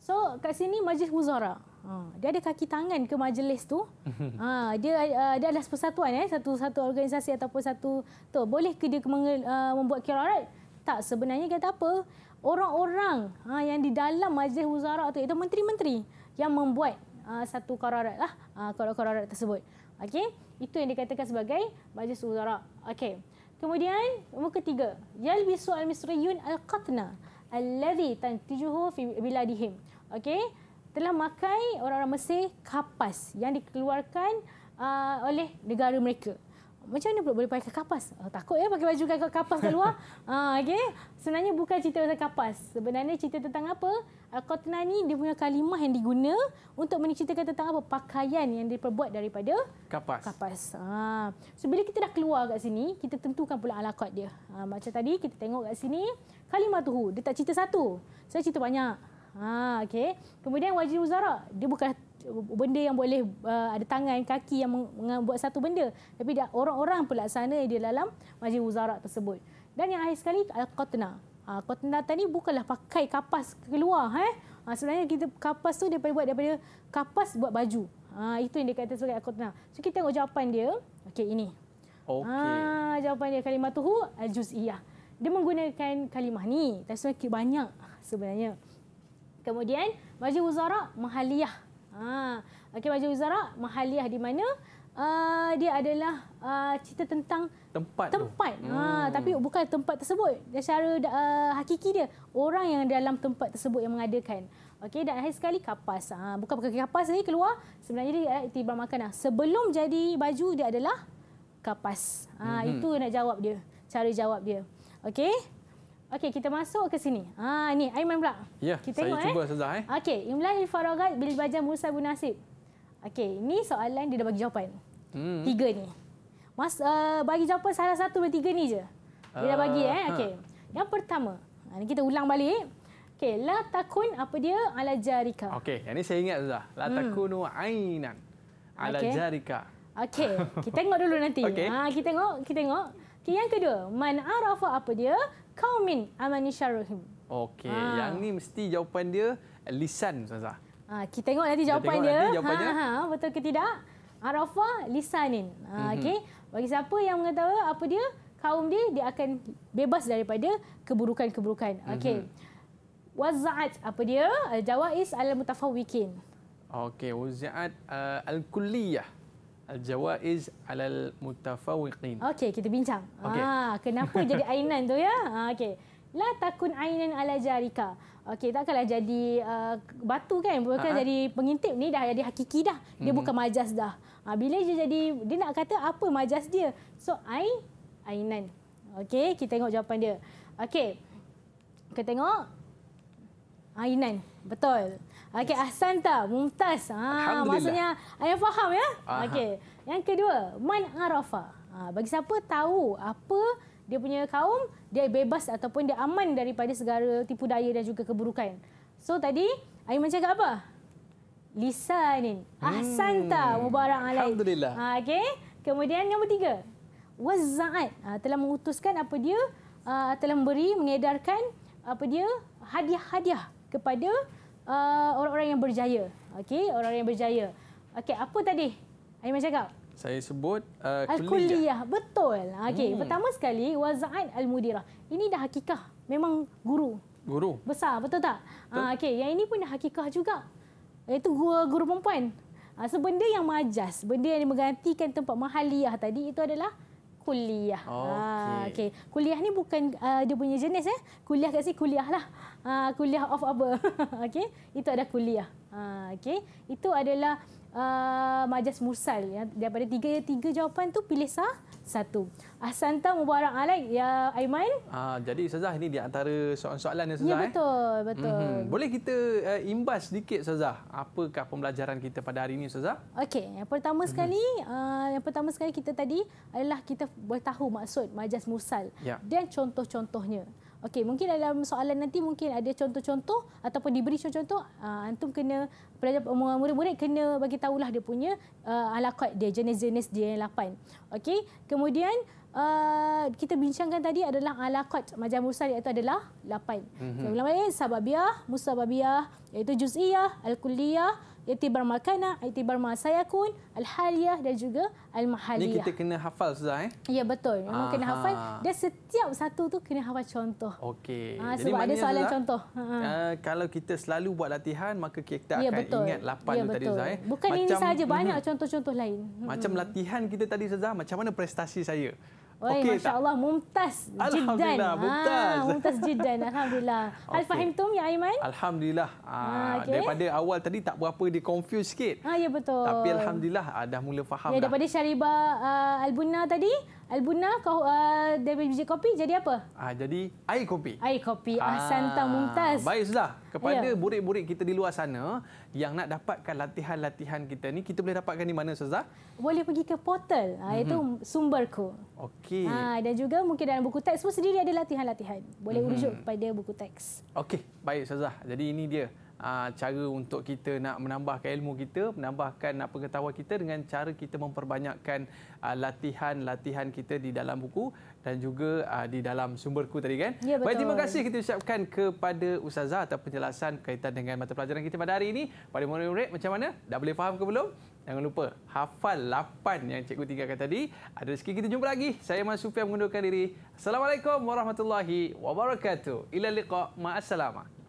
so kat sini majlis wuzara ha, dia ada kaki tangan ke majlis tu. <laughs> Ha, dia uh, dia adalah persatuan eh satu satu organisasi ataupun satu tu boleh ke dia uh, membuat kirarat? Tak sebenarnya kata apa? Orang-orang ha, yang di dalam majlis wuzara tu itu menteri-menteri yang membuat uh, satu kararat lah uh, kararat tersebut. Okey. Itu yang dikatakan sebagai majlis wuzara. Okey. Kemudian yang ketiga, yalbisu al-misriyun al-qatna allazi tantijuhu fi biladihim. Okey. Telah memakai orang-orang Mesir kapas yang dikeluarkan uh, oleh negara mereka macam mana pula boleh pakai kapas? Oh, takut ya pakai baju kan kapas kat luar. ha, <laughs> ah, okay. Sebenarnya bukan cerita tentang kapas. Sebenarnya cerita tentang apa? Al-Qatnah ni dia punya kalimah yang diguna untuk menceritakan tentang apa? Pakaian yang diperbuat daripada kapas. kapas. Ha. So, bila kita dah keluar kat sini, kita tentukan pula alaqat dia. Ha, macam tadi kita tengok kat sini, kalimah tuhu. Dia tak cerita satu. Saya cerita banyak. Ha, okay. Kemudian wajib uzara. Dia bukan benda yang boleh uh, ada tangan kaki yang membuat satu benda tapi orang orang-orang sana di dalam majlis wuzara tersebut dan yang akhir sekali al-qatna ha, qatna tadi bukanlah pakai kapas keluar eh ha, ah, sebenarnya kita kapas tu daripada buat daripada kapas buat baju ha, itu yang dia kata sebagai al-qatna so kita tengok jawapan dia okey ini okey ha, jawapan dia kalimah tuhu al-juz'iyah dia menggunakan kalimah ni tapi sebenarnya banyak sebenarnya kemudian majlis wuzara mahaliyah Ha. Okey, baju Zara, Mahaliah di mana? Uh, dia adalah uh, cerita tentang tempat. tempat. Ha, hmm. Ha, tapi bukan tempat tersebut. Secara uh, ah, hakiki dia, orang yang dalam tempat tersebut yang mengadakan. Okey, dan akhir sekali kapas. Ha, bukan pakai kapas ni keluar. Sebenarnya dia eh, tiba makan. Sebelum jadi baju, dia adalah kapas. Ha, hmm. Itu nak jawab dia. Cara jawab dia. Okey. Okey, kita masuk ke sini. Ha, ni Aiman pula. Ya, kita saya tengok, cuba eh. Sazah. Eh. Okey, Imlan Al-Faragat bil Bajan Musa bin Nasib. Okey, ini soalan dia dah bagi jawapan. Hmm. Tiga ni. Mas, uh, bagi jawapan salah satu dari tiga ni je. Dia uh, dah bagi. Ah, eh. Ha. Okey. Ha. Yang pertama, ini ah, kita ulang balik. Okey, la takun apa dia ala jarika. Okey, yang ni saya ingat sudah. La hmm. takunu ainan ala okay. jarika. Okey, kita tengok dulu nanti. <laughs> Okay. Ha, kita tengok, kita tengok. Okay, yang kedua, man arafa apa dia? kaumin amanisha rahim. Okey, ha. yang ni mesti jawapan dia lisan Ustazah. Ha, kita tengok nanti jawapan tengok dia. Nanti jawapan ha, ha, ha, betul ke tidak? Arafah lisanin. Ha, mm-hmm. Okey, bagi siapa yang mengetahui apa dia, kaum dia, dia akan bebas daripada keburukan-keburukan. Mhm. Okey. Mm-hmm. Waza'at apa dia? Jawab is al-mutafawikin. Okey, waza'at uh, al-kulliyah al-jawaiz alal mutafawiqin. Okey, kita bincang. Okay. Ha, ah, kenapa <laughs> jadi ainan tu ya? Ha, okey. La takun ainan ala jarika. Okey, takkanlah jadi uh, batu kan? Bukan uh-huh. jadi pengintip ni dah jadi hakiki dah. Dia hmm. bukan majas dah. Ha, bila dia jadi dia nak kata apa majas dia? So ain ainan. Okey, kita tengok jawapan dia. Okey. Kita tengok ainan. Betul. Okey, Ahsan tak? Mumtaz. Ha, maksudnya, ayah faham ya? Okey. Yang kedua, Man Arafah. Ha, bagi siapa tahu apa dia punya kaum, dia bebas ataupun dia aman daripada segala tipu daya dan juga keburukan. So tadi, ayah macam apa? Lisa ni. Ahsan hmm. tak? Hmm. Mubarak alaik. Alhamdulillah. Ha, Okey. Kemudian yang ketiga. Wazza'at ha, telah mengutuskan apa dia, ha, telah memberi, mengedarkan apa dia, hadiah-hadiah kepada uh, orang-orang yang berjaya. Okey, orang-orang yang berjaya. Okey, apa tadi? Aiman cakap. Saya sebut uh, al-kuliah. Betul. Ah, okey, hmm. pertama sekali wazan al-mudirah. Ini dah hakikah. Memang guru. Guru. Besar, betul tak? Ah uh, okey, yang ini pun dah hakikah juga. Itu guru, guru perempuan. Uh, sebenda yang majas, benda yang menggantikan tempat mahaliyah tadi itu adalah kuliah. Okey. Ha, ah, okay. Kuliah ni bukan uh, dia punya jenis eh. Kuliah kat sini kuliah lah. Uh, kuliah of apa. <laughs> okay? Itu ada kuliah. Ha, okey. Itu adalah Ah, majas mursal ya daripada tiga tiga jawapan tu pilih sah satu. Asanta mubarak alaik ya Aiman. Ah jadi ustazah ini di antara soalan-soalan ya, ya ustazah. Ya betul, eh. betul. Mm-hmm. Boleh kita uh, imbas sedikit ustazah apakah pembelajaran kita pada hari ini ustazah? Okey, yang pertama mm-hmm. sekali uh, yang pertama sekali kita tadi adalah kita boleh tahu maksud majas mursal ya. dan contoh-contohnya. Okey, mungkin dalam soalan nanti mungkin ada contoh-contoh ataupun diberi contoh-contoh uh, antum kena pelajar murid-murid kena bagi tahulah dia punya uh, ah, alaqat dia jenis-jenis dia yang lapan. Okey, kemudian uh, kita bincangkan tadi adalah alaqat majam mursal iaitu adalah lapan. Mm -hmm. Yang lain sababiah, musababiah iaitu juziyah, al-kulliyah, iktibar makana, iktibar masayakun, al-haliyah dan juga al-mahaliyah. Ini kita kena hafal Ustaz eh? Ya betul. Memang Aha. kena hafal. Dan setiap satu tu kena hafal contoh. Okey. Ah, sebab ada soalan Zah, contoh. Uh, kalau kita selalu buat latihan, maka kita ya, akan betul. ingat lapan ya, tadi Ustaz eh? Bukan macam, ini saja banyak mhm. contoh-contoh lain. Macam latihan kita tadi Ustaz macam mana prestasi saya? Okay, Masya tak? Allah, mumtaz jiddan. Alhamdulillah, ah, mumtaz. Ha, <laughs> mumtaz jiddan, Alhamdulillah. Okay. <laughs> Al-Fahim Tum, Ya Aiman? Alhamdulillah. Ha, ah, ah, okay. Daripada awal tadi tak berapa dia confuse sikit. Ha, ya, betul. Tapi Alhamdulillah dah mula faham. Ya, daripada syaribah Syariba uh, Al-Bunna tadi, Albuna kau uh, dari biji kopi jadi apa? Ah jadi air kopi. Air kopi ah, Santa Mumtaz. Baik sudah kepada yeah. burik-burik kita di luar sana yang nak dapatkan latihan-latihan kita ni, kita boleh dapatkan di mana, Ustazah? Boleh pergi ke portal, ah, mm -hmm. sumberku. Okey. Ah, dan juga mungkin dalam buku teks pun sendiri ada latihan-latihan. Boleh mm -hmm. urujuk kepada buku teks. Okey, baik Ustazah. Jadi ini dia ah, cara untuk kita nak menambahkan ilmu kita, menambahkan pengetahuan kita dengan cara kita memperbanyakkan latihan-latihan kita di dalam buku dan juga uh, di dalam sumberku tadi kan. Ya, Baik terima kasih kita ucapkan kepada ustazah atas penjelasan kaitan dengan mata pelajaran kita pada hari ini. Pada murid-murid macam mana? Dah boleh faham ke belum? Jangan lupa hafal 8 yang cikgu tinggalkan tadi. Ada sekali kita jumpa lagi. Saya Mas Sufian mengundurkan diri. Assalamualaikum warahmatullahi wabarakatuh. Ila liqa ma'assalamah.